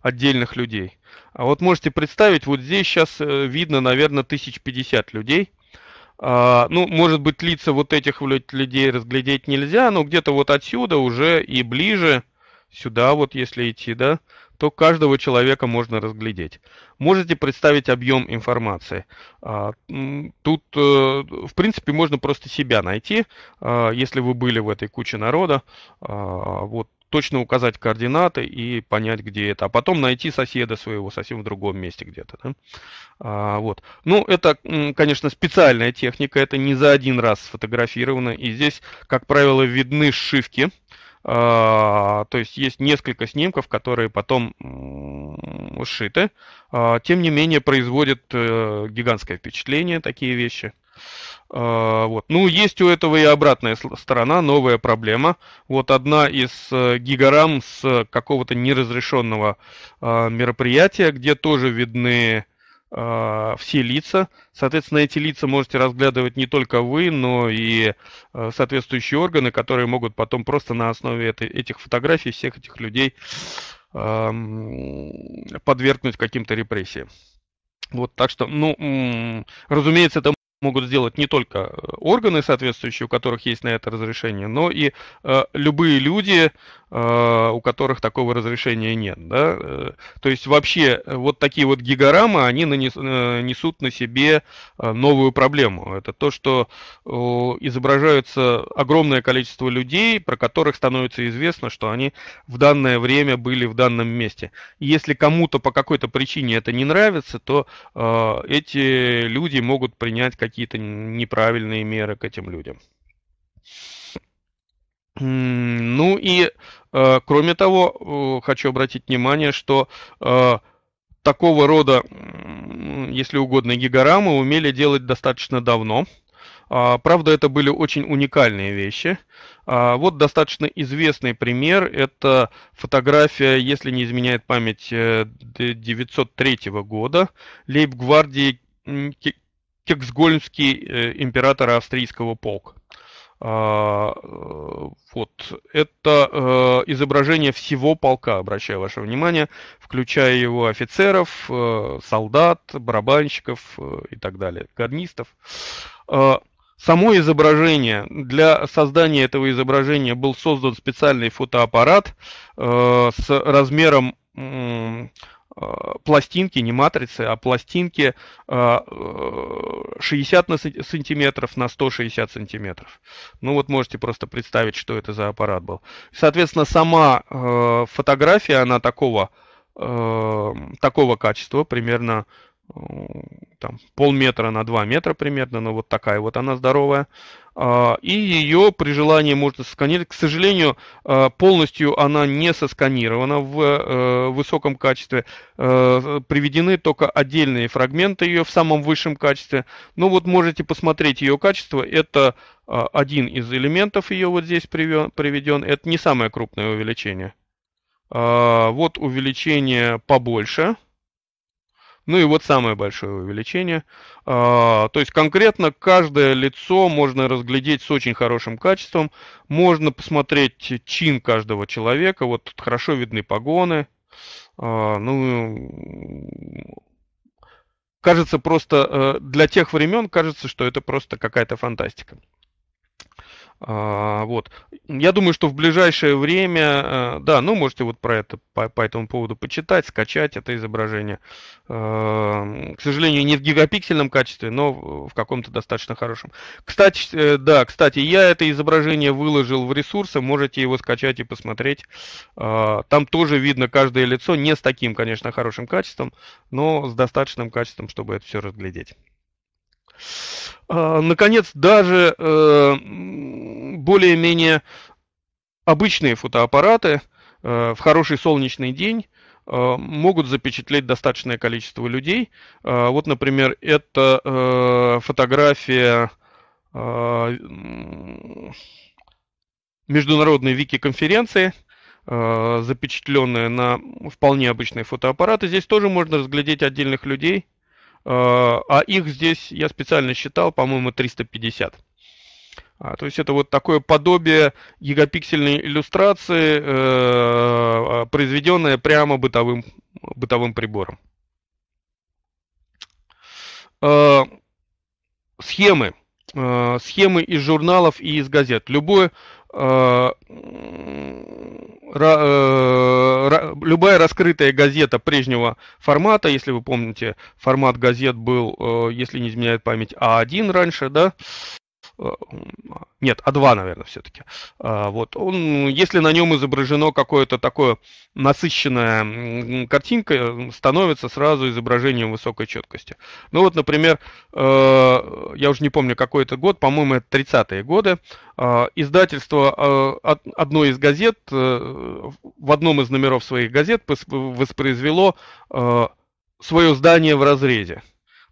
отдельных людей. А вот можете представить, вот здесь сейчас э, видно, наверное, 1050 людей. А, ну, может быть, лица вот этих людей разглядеть нельзя, но где-то вот отсюда уже и ближе, сюда вот если идти, да, то каждого человека можно разглядеть. Можете представить объем информации. А, тут, э, в принципе, можно просто себя найти, а, если вы были в этой куче народа. А, вот точно указать координаты и понять, где это. А потом найти соседа своего совсем в другом месте где-то. Да? А, вот. Ну, это, конечно, специальная техника. Это не за один раз сфотографировано. И здесь, как правило, видны шивки. А, то есть есть несколько снимков, которые потом ушиты, а, Тем не менее, производят э, гигантское впечатление такие вещи. А, вот. Ну, есть у этого и обратная сторона, новая проблема. Вот одна из э, гигарам с какого-то неразрешенного мероприятия, где тоже видны а, все лица. Соответственно, эти лица можете разглядывать не только вы, но и а, соответствующие органы, которые могут потом просто на основе этой, этих фотографий всех этих людей а, подвергнуть каким-то репрессиям. Вот, так что, ну, разумеется, это могут сделать не только э, органы соответствующие, у которых есть на это разрешение, но и э, любые люди, э, у которых такого разрешения нет. Да? Э, то есть вообще э, вот такие вот гигарамы, они нанес, э, несут на себе э, новую проблему. Это то, что э, изображаются огромное количество людей, про которых становится известно, что они в данное время были в данном месте. если кому-то по какой-то причине это не нравится, то э, эти люди могут принять какие-то какие-то неправильные меры к этим людям. Ну и, э, кроме того, э, хочу обратить внимание, что э, такого рода, если угодно, гигарамы умели делать достаточно давно. А, правда, это были очень уникальные вещи. А, вот достаточно известный пример. Это фотография, если не изменяет память, 903 э, года Лейб-гвардии Кексгольмский э, императора австрийского полк. А, э, вот. Это э, изображение всего полка, обращаю ваше внимание, включая его офицеров, солдат, барабанщиков и так далее, гарнистов. А, само изображение, для создания этого изображения был создан специальный фотоаппарат с размером Э, пластинки, не матрицы, а пластинки 60 э, э, на сантиметров на 160 сантиметров. Ну вот можете просто представить, что это за аппарат был. Соответственно, сама фотография, она такого, такого качества, примерно там, полметра на 2 метра примерно, но ну, вот такая вот она здоровая. А, и ее при желании можно сканировать. К сожалению, а, полностью она не сосканирована в э, высоком качестве. А, приведены только отдельные фрагменты ее в самом высшем качестве. Но ну, вот можете посмотреть ее качество. Это один из элементов ее вот здесь приведен. Это не самое крупное увеличение. Вот увеличение побольше. Ну и вот самое большое увеличение. А, то есть конкретно каждое лицо можно разглядеть с очень хорошим качеством. Можно посмотреть чин каждого человека. Вот тут хорошо видны погоны. А, ну, кажется просто, э, для тех времен кажется, что это просто какая-то фантастика. А, вот. Я думаю, что в ближайшее время, э, да, ну можете вот про это по, по этому поводу почитать, скачать это изображение. Э, к сожалению, не в гигапиксельном качестве, но в каком-то достаточно хорошем. Кстати, э, да, кстати, я это изображение выложил в ресурсы, можете его скачать и посмотреть. Там тоже видно каждое лицо, не с таким, конечно, хорошим качеством, но с достаточным качеством, чтобы это все разглядеть. А, наконец, даже э, более-менее обычные фотоаппараты э, в хороший солнечный день э, могут запечатлеть достаточное количество людей. А, вот, например, это фотография международной вики-конференции, запечатленная на вполне обычные фотоаппараты. Здесь тоже можно разглядеть отдельных людей – Э, а их здесь, я специально считал, по-моему, 350. А, то есть это вот такое подобие гигапиксельной иллюстрации, э, а, произведенное прямо бытовым, бытовым прибором. Э, схемы. Э, схемы из журналов и из газет. Любое Э, э, любая раскрытая газета прежнего формата, если вы помните, формат газет был, э, если не изменяет память, А1 раньше, да, Э, нет, А2, наверное, все-таки. Э, вот. Он, если на нем изображено какое-то такое насыщенная картинка, становится сразу изображением высокой четкости. Ну вот, например, э, я уже не помню, какой это год, по-моему, это 30-е годы, издательство одной из газет, в одном из номеров своих газет воспроизвело свое здание в разрезе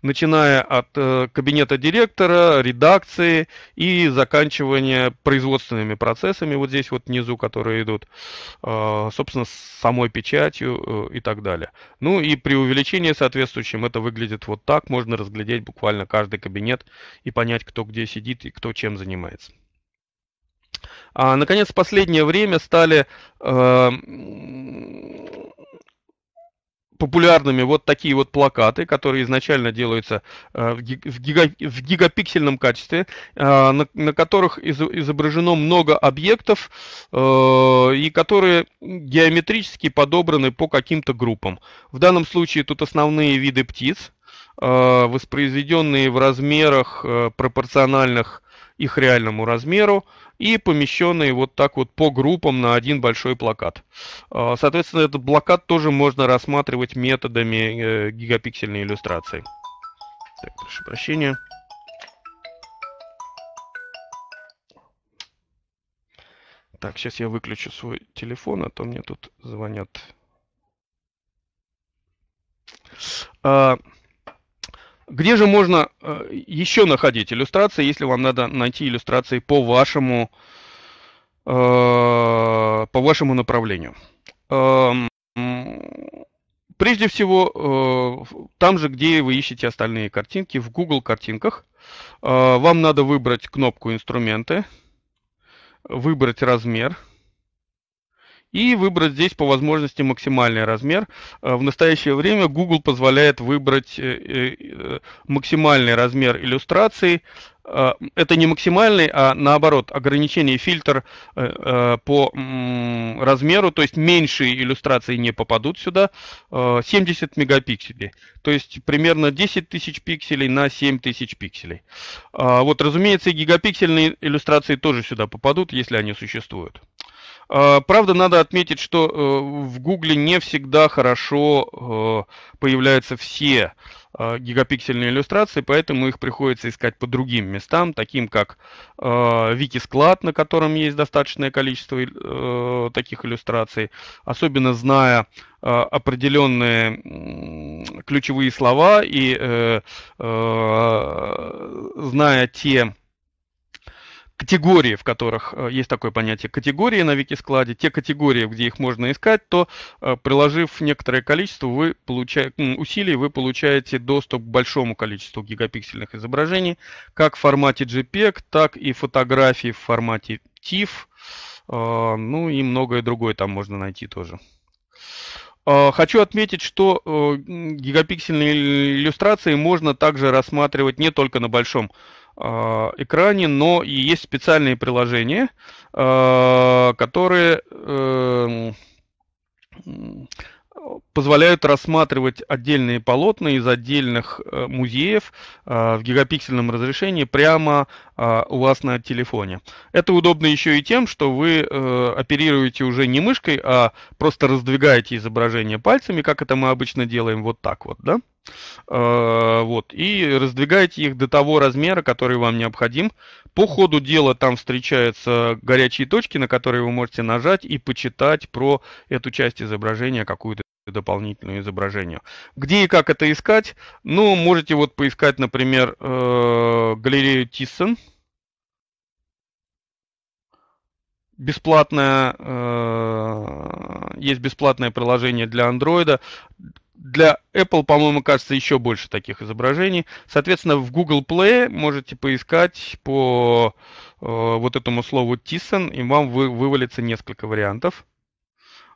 начиная от э, кабинета директора, редакции и заканчивания производственными процессами вот здесь вот внизу, которые идут, э, собственно, с самой печатью э, и так далее. Ну и при увеличении соответствующим это выглядит вот так, можно разглядеть буквально каждый кабинет и понять, кто где сидит и кто чем занимается. А, наконец, в последнее время стали э, популярными вот такие вот плакаты, которые изначально делаются э, в, гига, в гигапиксельном качестве, э, на, на которых из, изображено много объектов э, и которые геометрически подобраны по каким-то группам. В данном случае тут основные виды птиц, воспроизведенные в размерах пропорциональных их реальному размеру и помещенные вот так вот по группам на один большой плакат. А, соответственно, этот плакат тоже можно рассматривать методами э, гигапиксельной иллюстрации. Так, прошу прощения. Так, сейчас я выключу свой телефон, а то мне тут звонят. А, где же можно э, еще находить иллюстрации, если вам надо найти иллюстрации по вашему, э, по вашему направлению? Эм, прежде всего, э, там же, где вы ищете остальные картинки, в Google картинках, вам надо выбрать кнопку «Инструменты», выбрать размер – и выбрать здесь по возможности максимальный размер. Э, в настоящее время Google позволяет выбрать э, э, максимальный размер иллюстрации. Это не максимальный, а наоборот, ограничение фильтр по размеру, то есть меньшие иллюстрации не попадут сюда, 70 мегапикселей, то есть примерно 10 тысяч пикселей на 7 тысяч пикселей. А, вот, разумеется, гигапиксельные иллюстрации тоже сюда попадут, если они существуют. А, правда, надо отметить, что э, в Гугле не всегда хорошо э, появляются все э, гигапиксельные иллюстрации, поэтому их приходится искать по другим местам, таким как э, Вики-склад, на котором есть достаточное количество таких иллюстраций, особенно зная определенные ключевые слова и зная те категории, в которых э, есть такое понятие категории на Викискладе, те категории, где их можно искать, то э, приложив некоторое количество вы получаете, усилий, вы получаете доступ к большому количеству гигапиксельных изображений, как в формате JPEG, так и фотографии в формате TIFF, э, ну и многое другое там можно найти тоже. Хочу отметить, что гигапиксельные иллюстрации можно также рассматривать не только на большом а, экране, но и есть специальные приложения, а, которые эм, позволяют рассматривать отдельные полотна из отдельных э, музеев э, в гигапиксельном разрешении прямо э, у вас на телефоне. Это удобно еще и тем, что вы оперируете уже не мышкой, а просто раздвигаете изображение пальцами, как это мы обычно делаем вот так вот, да? Вот, и раздвигаете их до того размера, который вам необходим. По ходу дела там встречаются горячие точки, на которые вы можете нажать и почитать про эту часть изображения какую-то дополнительному изображению. Где и как это искать? Ну, можете вот поискать, например, э, галерею Тиссен. Бесплатное, э, есть бесплатное приложение для Android. Для Apple, по-моему, кажется, еще больше таких изображений. Соответственно, в Google Play можете поискать по э, вот этому слову Тиссен, и вам вы, вывалится несколько вариантов.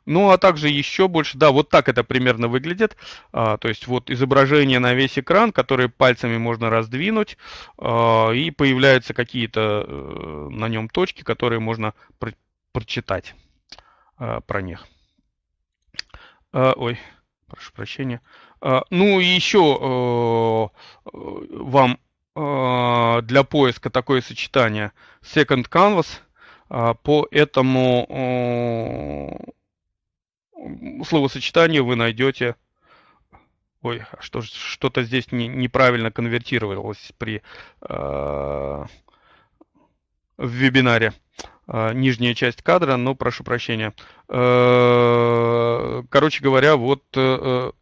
Ну, а также еще больше, да, вот так это примерно выглядит. А, то есть вот изображение на весь экран, которое пальцами можно раздвинуть, а, и появляются какие-то а, на нем точки, которые можно про прочитать а, про них. А, ой, прошу прощения. А, ну, и еще а, э, э, вам а, для поиска такое сочетание Second Canvas а, – по Поэтому словосочетание вы найдете... Ой, а что, то здесь не, неправильно конвертировалось при, э, в вебинаре. Э, нижняя часть кадра, но прошу прощения. Э, короче говоря, вот э, э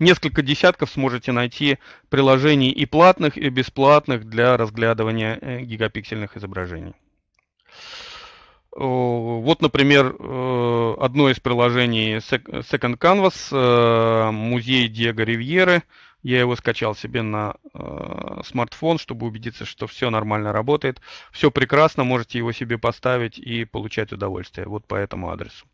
несколько десятков сможете найти приложений и платных, и бесплатных для разглядывания э, гигапиксельных изображений. Э, вот, например, э, одно из приложений Second Canvas, э, музей Диего Ривьеры. Я его скачал себе на смартфон, чтобы убедиться, что все нормально работает. Все прекрасно, можете его себе поставить и получать удовольствие. Вот по этому адресу.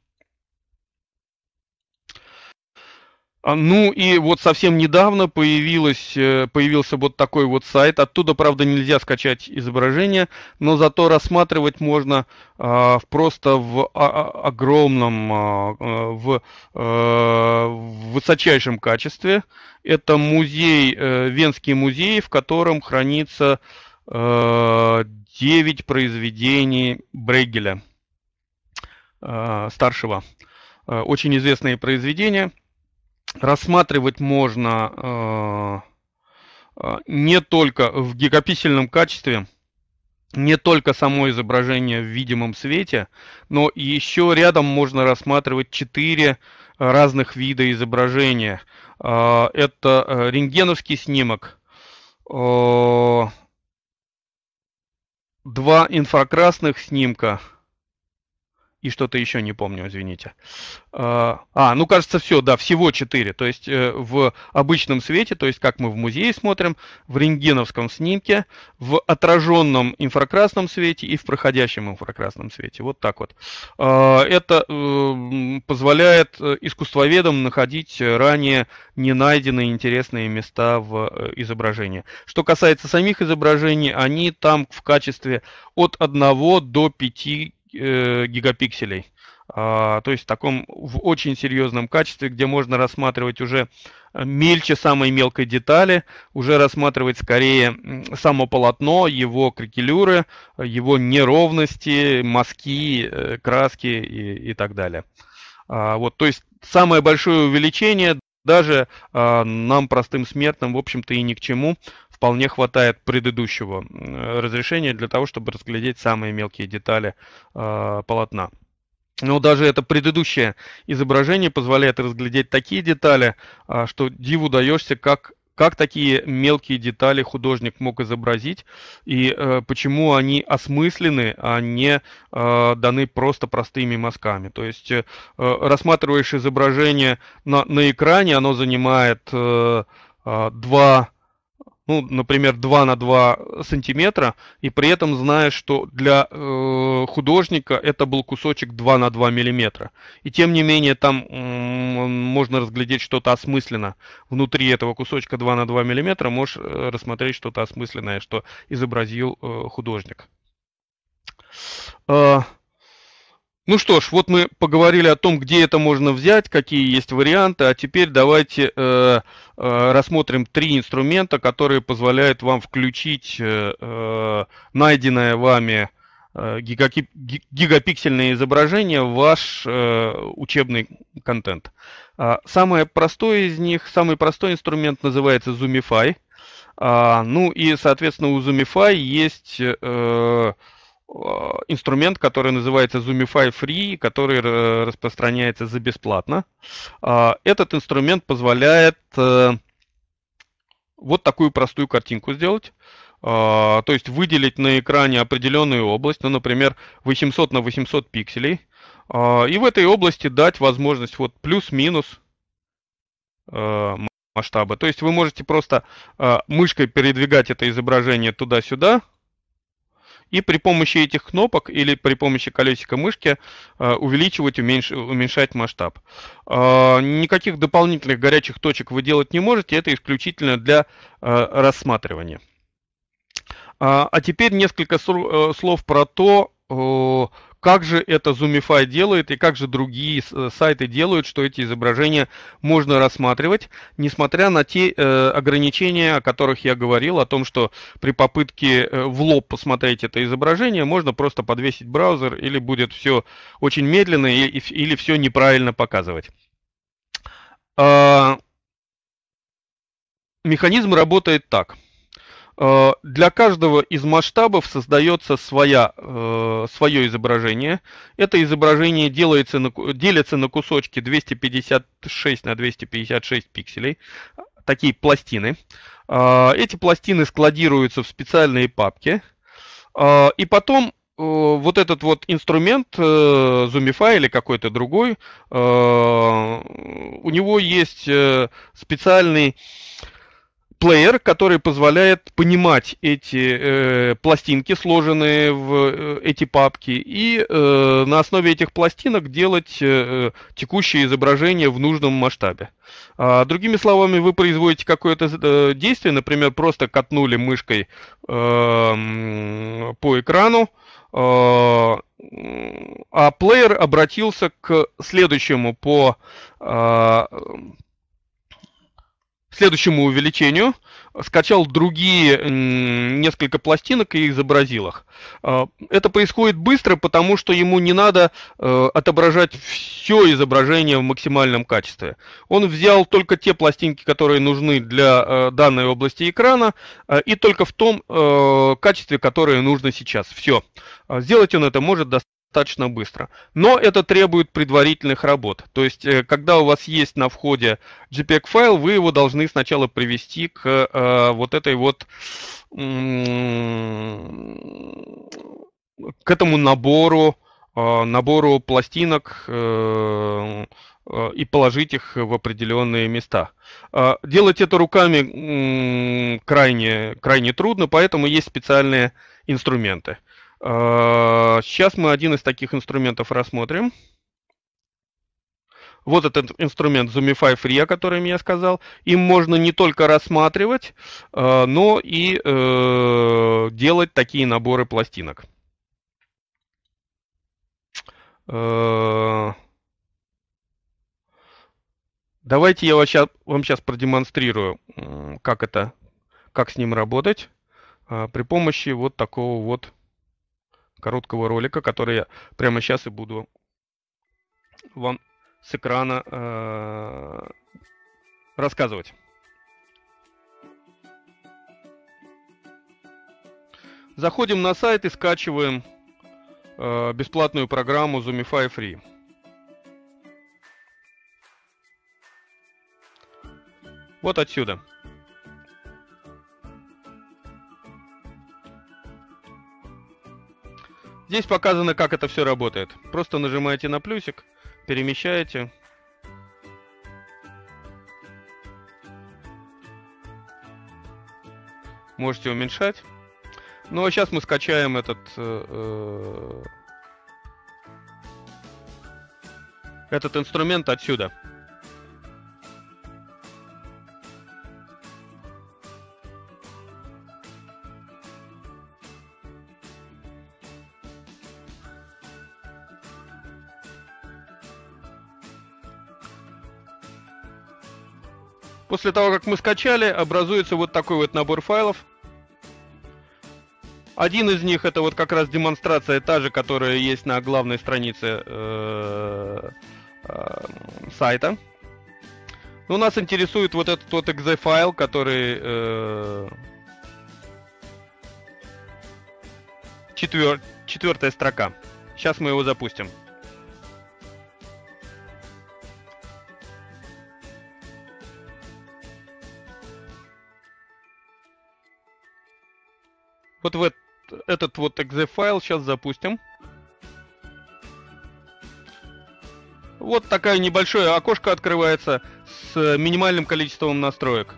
А, ну и вот совсем недавно появилось, э, появился вот такой вот сайт. Оттуда, правда, нельзя скачать изображение, но зато рассматривать можно э, просто в о- огромном, а, э, в, э, в высочайшем качестве. Это музей, э, Венский музей, в котором хранится э, 9 произведений Брейгеля э, старшего. Э, очень известные произведения – рассматривать можно э, э, не только в гигапиксельном качестве, не только само изображение в видимом свете, но еще рядом можно рассматривать четыре разных вида изображения. Э, это рентгеновский снимок, два инфракрасных снимка – и что-то еще не помню, извините. А, а ну кажется, все, да, всего 4. То есть э, в обычном свете, то есть как мы в музее смотрим, в рентгеновском снимке, в отраженном инфракрасном свете и в проходящем инфракрасном свете. Вот так вот. А, это э, позволяет э, искусствоведам находить ранее не найденные интересные места в изображении. Что касается самих изображений, они там в качестве от 1 до 5 Э, гигапикселей. А, то есть в таком в очень серьезном качестве, где можно рассматривать уже э, мельче самой мелкой детали, уже рассматривать скорее само полотно, его кракелюры, его неровности, мазки, э, краски и, и так далее. А, вот, то есть самое большое увеличение даже а, нам, простым смертным, в общем-то и ни к чему, вполне хватает предыдущего разрешения для того, чтобы разглядеть самые мелкие детали а, полотна. Но даже это предыдущее изображение позволяет разглядеть такие детали, а, что диву даешься, как как такие мелкие детали художник мог изобразить и э, почему они осмыслены, а не э, даны просто простыми мазками. То есть э, рассматриваешь изображение на, на экране, оно занимает э, э, два ну, например, 2 на 2 сантиметра, и при этом зная, что для э, художника это был кусочек 2 на 2 миллиметра. И тем не менее там можно разглядеть что-то осмысленно. Внутри этого кусочка 2 на 2 миллиметра можешь э, рассмотреть что-то осмысленное, что изобразил э, художник. Э, ну что ж, вот мы поговорили о том, где это можно взять, какие есть варианты, а теперь давайте э, э, рассмотрим три инструмента, которые позволяют вам включить э, э найденное вами э, гигакип, гигапиксельное изображение в ваш э, учебный контент. А, самое простое из них, самый простой инструмент называется Zoomify. А, ну и, соответственно, у Zoomify есть... Э, Э, инструмент, который называется Zoomify Free, который распространяется за бесплатно. А, этот инструмент позволяет э, вот такую простую картинку сделать. А, то есть выделить на экране определенную область, ну, например, 800 на 800 пикселей. А, и в этой области дать возможность вот плюс-минус э, масштаба. То есть вы можете просто мышкой передвигать это изображение туда-сюда, и при помощи этих кнопок или при помощи колесика мышки э, увеличивать, уменьш, уменьшать масштаб. Э, никаких дополнительных горячих точек вы делать не можете, это исключительно для э, рассматривания. А теперь несколько слов про то, как же это Zoomify делает и как же другие э, сайты делают, что эти изображения можно рассматривать, несмотря на те э, ограничения, о которых я говорил, о том, что при попытке э, в лоб посмотреть это изображение, можно просто подвесить браузер или будет все очень медленно и, и, или все неправильно показывать. Э, механизм работает так – Э, для каждого из масштабов создается своя, э, свое изображение. Это изображение делается на, делится на кусочки 256 на 256 пикселей, такие пластины. Э, эти пластины складируются в специальные папки. И потом вот этот вот инструмент, Zoomify или какой-то другой, у него есть специальный плеер, который позволяет понимать эти э, пластинки, сложенные в э, эти папки, и э, на основе этих пластинок делать э, текущее изображение в нужном масштабе. А, другими словами, вы производите какое-то э, действие, например, просто катнули мышкой э, по экрану, э, а плеер обратился к следующему по э, следующему увеличению скачал другие несколько пластинок и изобразил их. А, это происходит быстро, потому что ему не надо э, отображать все изображение в максимальном качестве. Он взял только те пластинки, которые нужны для э, данной области экрана, э, и только в том качестве, которое нужно сейчас. Все. А, сделать он это может достаточно достаточно быстро. Но это требует предварительных работ. То есть, э, когда у вас есть на входе JPEG-файл, вы его должны сначала привести к э, вот этой вот к этому набору э, набору пластинок э, э и положить их в определенные места. Э, делать это руками крайне, крайне трудно, поэтому есть специальные инструменты – а, сейчас мы один из таких инструментов рассмотрим. Вот этот инструмент Zoomify Free, о котором я сказал. Им можно не только рассматривать, а, но и э, делать такие наборы пластинок. А, давайте я вам сейчас, продемонстрирую, как это, как с ним работать при помощи вот такого вот короткого ролика, который я прямо сейчас и буду вам с экрана э, рассказывать. Заходим на сайт и скачиваем э, бесплатную программу Zoomify Free. Вот отсюда. Здесь показано, как это все работает. Просто нажимаете на плюсик, перемещаете. Можете уменьшать. Ну а сейчас мы скачаем этот... Э, э этот инструмент отсюда. после того, как мы скачали, образуется вот такой вот набор файлов. Один из них это вот как раз демонстрация та же, которая есть на главной странице э, э, сайта. Но ну, нас интересует вот этот вот exe файл, который э, четвертая строка. Сейчас мы его запустим. Вот в этот вот exe файл сейчас запустим. Вот такое небольшое окошко открывается с минимальным количеством настроек.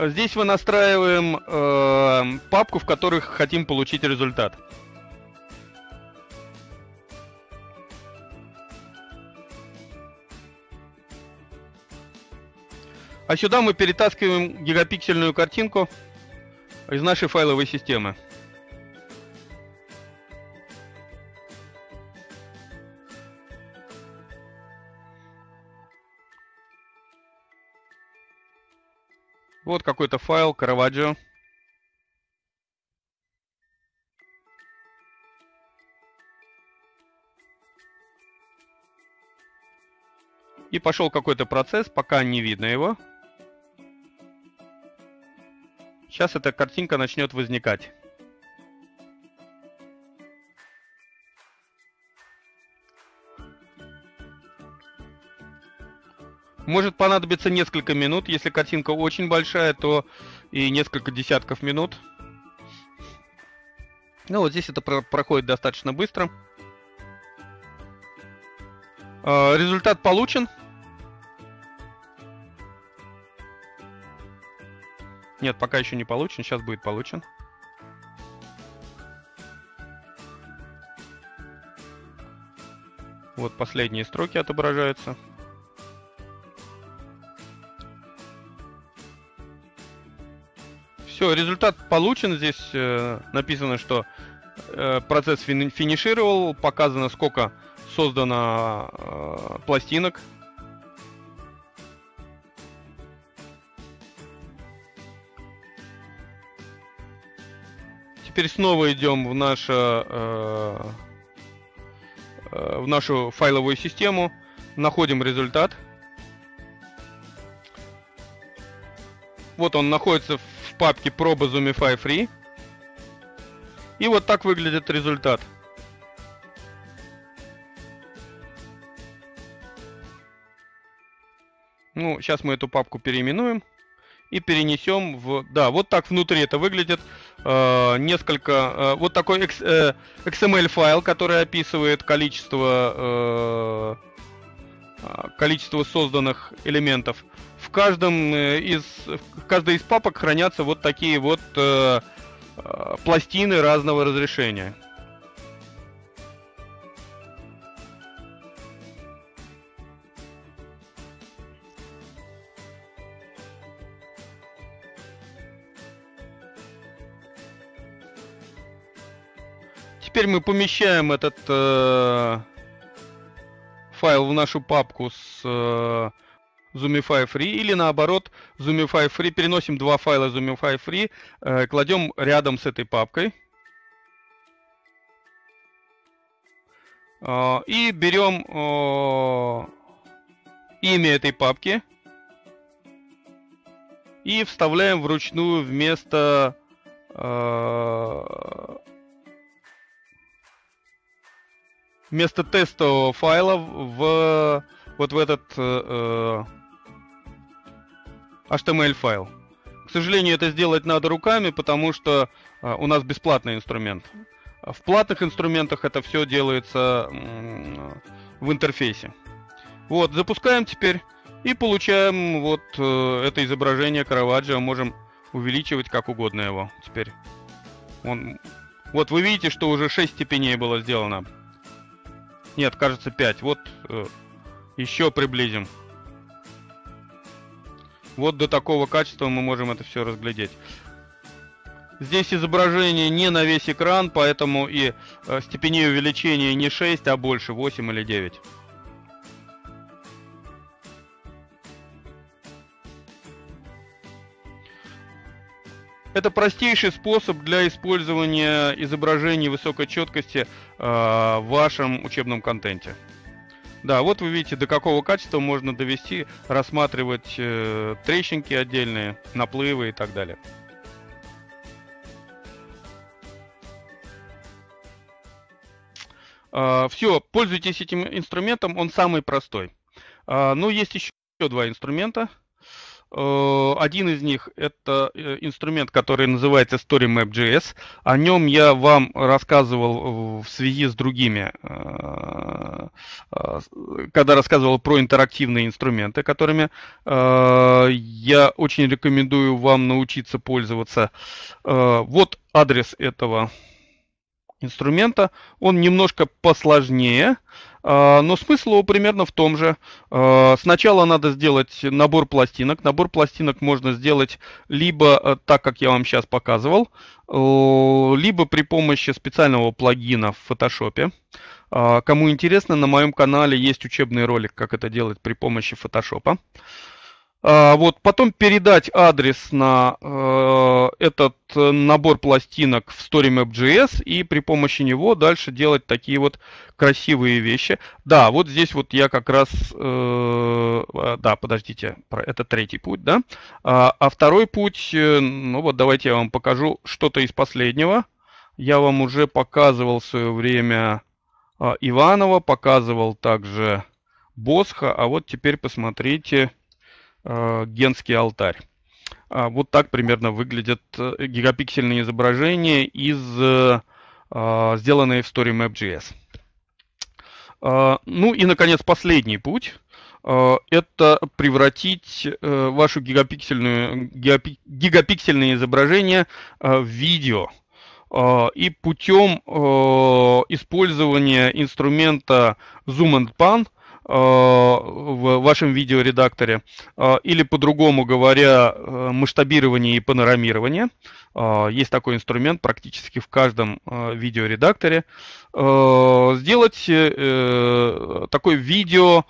Здесь мы настраиваем э, папку, в которой хотим получить результат. А сюда мы перетаскиваем гигапиксельную картинку из нашей файловой системы. Вот какой-то файл Caravaggio. И пошел какой-то процесс, пока не видно его. Сейчас эта картинка начнет возникать. Может понадобиться несколько минут. Если картинка очень большая, то и несколько десятков минут. Ну вот здесь это про проходит достаточно быстро. А, результат получен. Нет, пока еще не получен, сейчас будет получен. Вот последние строки отображаются. Все, результат получен. Здесь э, написано, что э, процесс фини финишировал, показано, сколько создано э, пластинок теперь снова идем в наше э, э, в нашу файловую систему, находим результат. Вот он находится в папке проба Zoomify Free. И вот так выглядит результат. Ну, сейчас мы эту папку переименуем и перенесем в... Да, вот так внутри это выглядит. Э, несколько... Э, вот такой экс, э, XML-файл, который описывает количество, э, а, количество созданных элементов. В, каждом э, из, в каждой из папок хранятся вот такие вот э, э, пластины разного разрешения. теперь мы помещаем этот э, файл в нашу папку с э, Zoomify Free или наоборот Zoomify Free, переносим два файла Zoomify Free, э, кладем рядом с этой папкой. Э, и берем э, имя этой папки и вставляем вручную вместо э, вместо тестового файла в вот в этот э, э HTML файл. К сожалению, это сделать надо руками, потому что э, у нас бесплатный инструмент. В платных инструментах это все делается э, в интерфейсе. Вот, запускаем теперь и получаем вот э, это изображение Караваджо. Можем увеличивать как угодно его теперь. Он... Вот вы видите, что уже 6 степеней было сделано. Нет, кажется 5. Вот э, еще приблизим. Вот до такого качества мы можем это все разглядеть. Здесь изображение не на весь экран, поэтому и э, степеней увеличения не 6, а больше 8 или 9. Это простейший способ для использования изображений высокой четкости а, в вашем учебном контенте. Да, вот вы видите, до какого качества можно довести, рассматривать э, трещинки отдельные, наплывы и так далее. А, все, пользуйтесь этим инструментом, он самый простой. А, Но ну, есть еще два инструмента. Э, один из них – это э, инструмент, который называется StoryMap.js. О нем я вам рассказывал в связи с другими, э, когда рассказывал про интерактивные инструменты, которыми я очень рекомендую вам научиться пользоваться. Вот адрес этого инструмента. Он немножко посложнее. А, но смысл его примерно в том же. А, сначала надо сделать набор пластинок. Набор пластинок можно сделать либо э, так, как я вам сейчас показывал, либо при помощи специального плагина в Photoshop. А, кому интересно, на моем канале есть учебный ролик, как это делать при помощи Photoshop. А, вот, потом передать адресно э, этот э, набор пластинок в StoryMap.js и при помощи него дальше делать такие вот красивые вещи. Да, вот здесь вот я как раз... Э, а, да, подождите, это третий путь, да? А, а второй путь, э, ну вот давайте я вам покажу что-то из последнего. Я вам уже показывал в свое время э, Иванова, показывал также Босха, а вот теперь посмотрите... Э, генский алтарь. А, вот так примерно выглядят э, гигапиксельные изображения, из, э, а, сделанные в StoryMap.js. А, ну и, наконец, последний путь это превратить вашу гигапиксельную, гигапиксельное изображение в видео. И путем использования инструмента Zoom and Pan Э, в вашем видеоредакторе, э, или по-другому говоря, э, масштабирование и панорамирование. Есть такой инструмент практически в каждом видеоредакторе. Сделать такое видео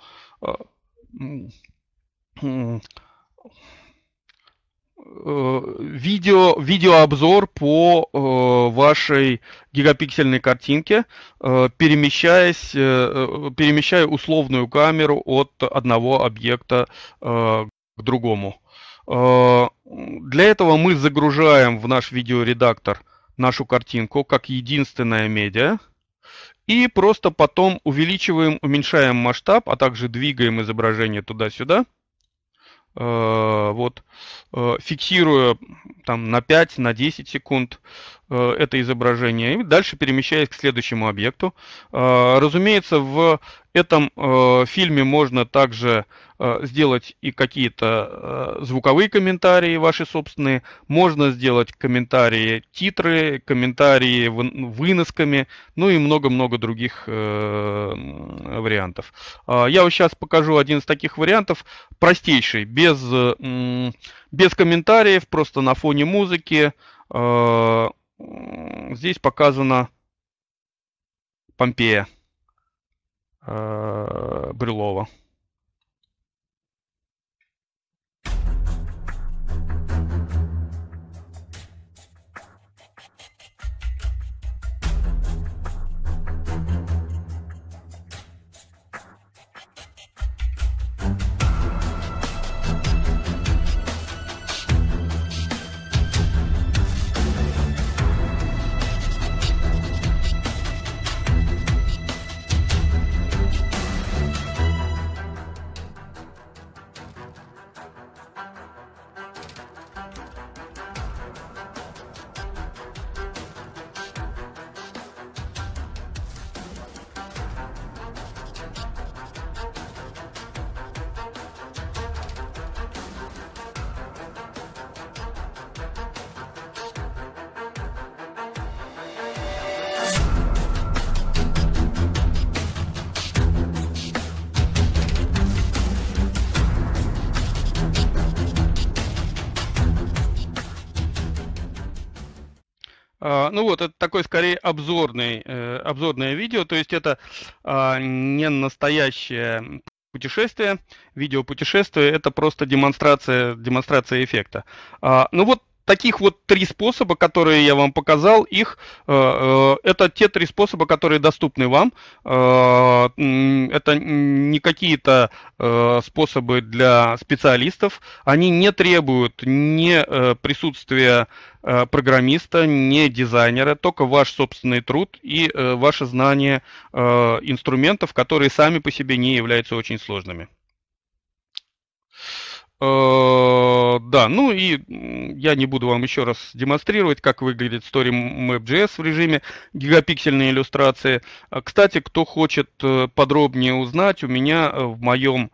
видео, видеообзор по э, вашей гигапиксельной картинке, э, перемещаясь, э, э, перемещая условную камеру от одного объекта э, к другому. Э, для этого мы загружаем в наш видеоредактор нашу картинку как единственное медиа и просто потом увеличиваем, уменьшаем масштаб, а также двигаем изображение туда-сюда – Э, вот, э, фиксируя там на 5, на 10 секунд Э, это изображение и дальше перемещаясь к следующему объекту. Э, разумеется, в этом э, фильме можно также сделать и какие-то звуковые комментарии ваши собственные, можно сделать комментарии титры, комментарии выносками, ну и много-много других вариантов. Я вот сейчас покажу один из таких вариантов, простейший, без, без комментариев, просто на фоне музыки, Здесь показана Помпея э, Брюлова. А, ну вот, это такой скорее обзорный, э, обзорное видео, то есть это а, не настоящее путешествие, видео путешествие, это просто демонстрация, демонстрация эффекта. А, ну вот таких вот три способа, которые я вам показал, их э, э, это те три способа, которые доступны вам. Э, это не какие-то способы для специалистов. Они не требуют ни присутствия программиста, ни дизайнера, только ваш собственный труд и э, ваше знание инструментов, которые сами по себе не являются очень сложными. Э, да, ну и я не буду вам еще раз демонстрировать, как выглядит Story Map.js в режиме гигапиксельной иллюстрации. А, кстати, кто хочет э, подробнее узнать, у меня э, в моем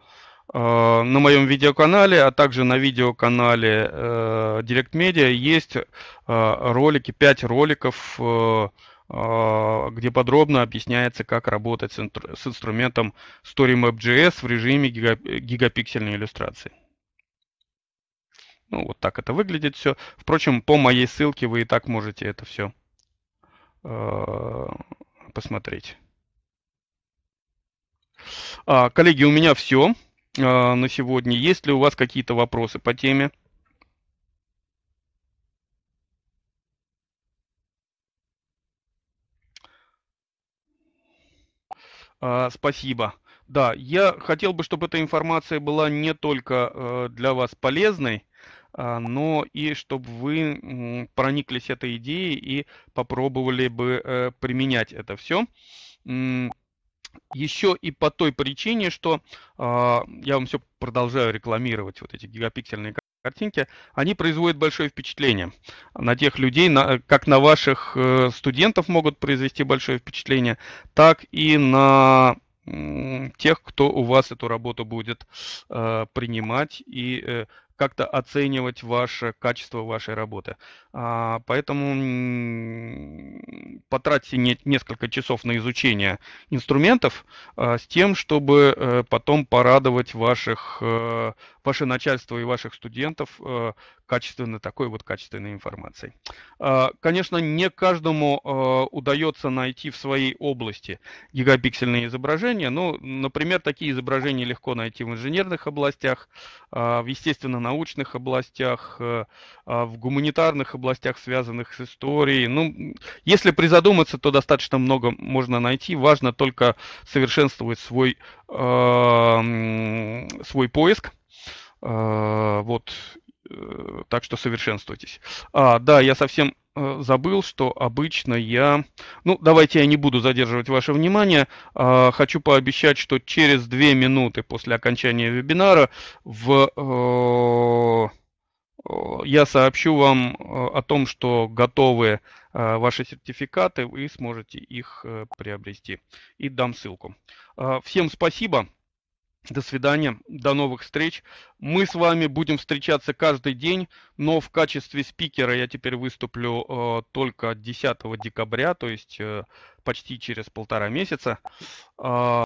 на моем видеоканале, а также на видеоканале э, Direct Media есть ролики, 5 роликов, где подробно объясняется, как работать с, инструментом StoryMap.js в режиме гигапиксельной иллюстрации. Ну, вот так это выглядит все. Впрочем, по моей ссылке вы и так можете это все э, посмотреть. А, коллеги, у меня все э, на сегодня. Есть ли у вас какие-то вопросы по теме? А, спасибо. Да, я хотел бы, чтобы эта информация была не только э, для вас полезной, а, но и чтобы вы прониклись этой идеей и попробовали бы э, применять это все. Еще и по той причине, что а, я вам все продолжаю рекламировать вот эти гигапиксельные картинки, они производят большое впечатление на тех людей, на, как на ваших э, студентов могут произвести большое впечатление, так и на тех, кто у вас эту работу будет э, принимать и э, как-то оценивать ваше качество вашей работы. А, поэтому потратьте не, несколько часов на изучение инструментов а, с тем, чтобы а, потом порадовать ваших, а, ваше начальство и ваших студентов а, качественной такой вот качественной информацией. А, конечно, не каждому а, удается найти в своей области гигапиксельные изображения. но, ну, например, такие изображения легко найти в инженерных областях, а, в естественно-научных областях, э, в гуманитарных областях, связанных с историей. Ну, если призадуматься, то достаточно много можно найти. Важно только совершенствовать свой, свой поиск. Вот. Э, так что совершенствуйтесь. А, да, я совсем э, забыл, что обычно я... Ну, давайте я не буду задерживать ваше внимание. А, хочу пообещать, что через две минуты после окончания вебинара в... Э, я сообщу вам о том, что готовы ваши сертификаты, вы сможете их приобрести. И дам ссылку. А, всем спасибо. До свидания, до новых встреч. Мы с вами будем встречаться каждый день, но в качестве спикера я теперь выступлю э, только 10 декабря, то есть э, почти через полтора месяца. Э,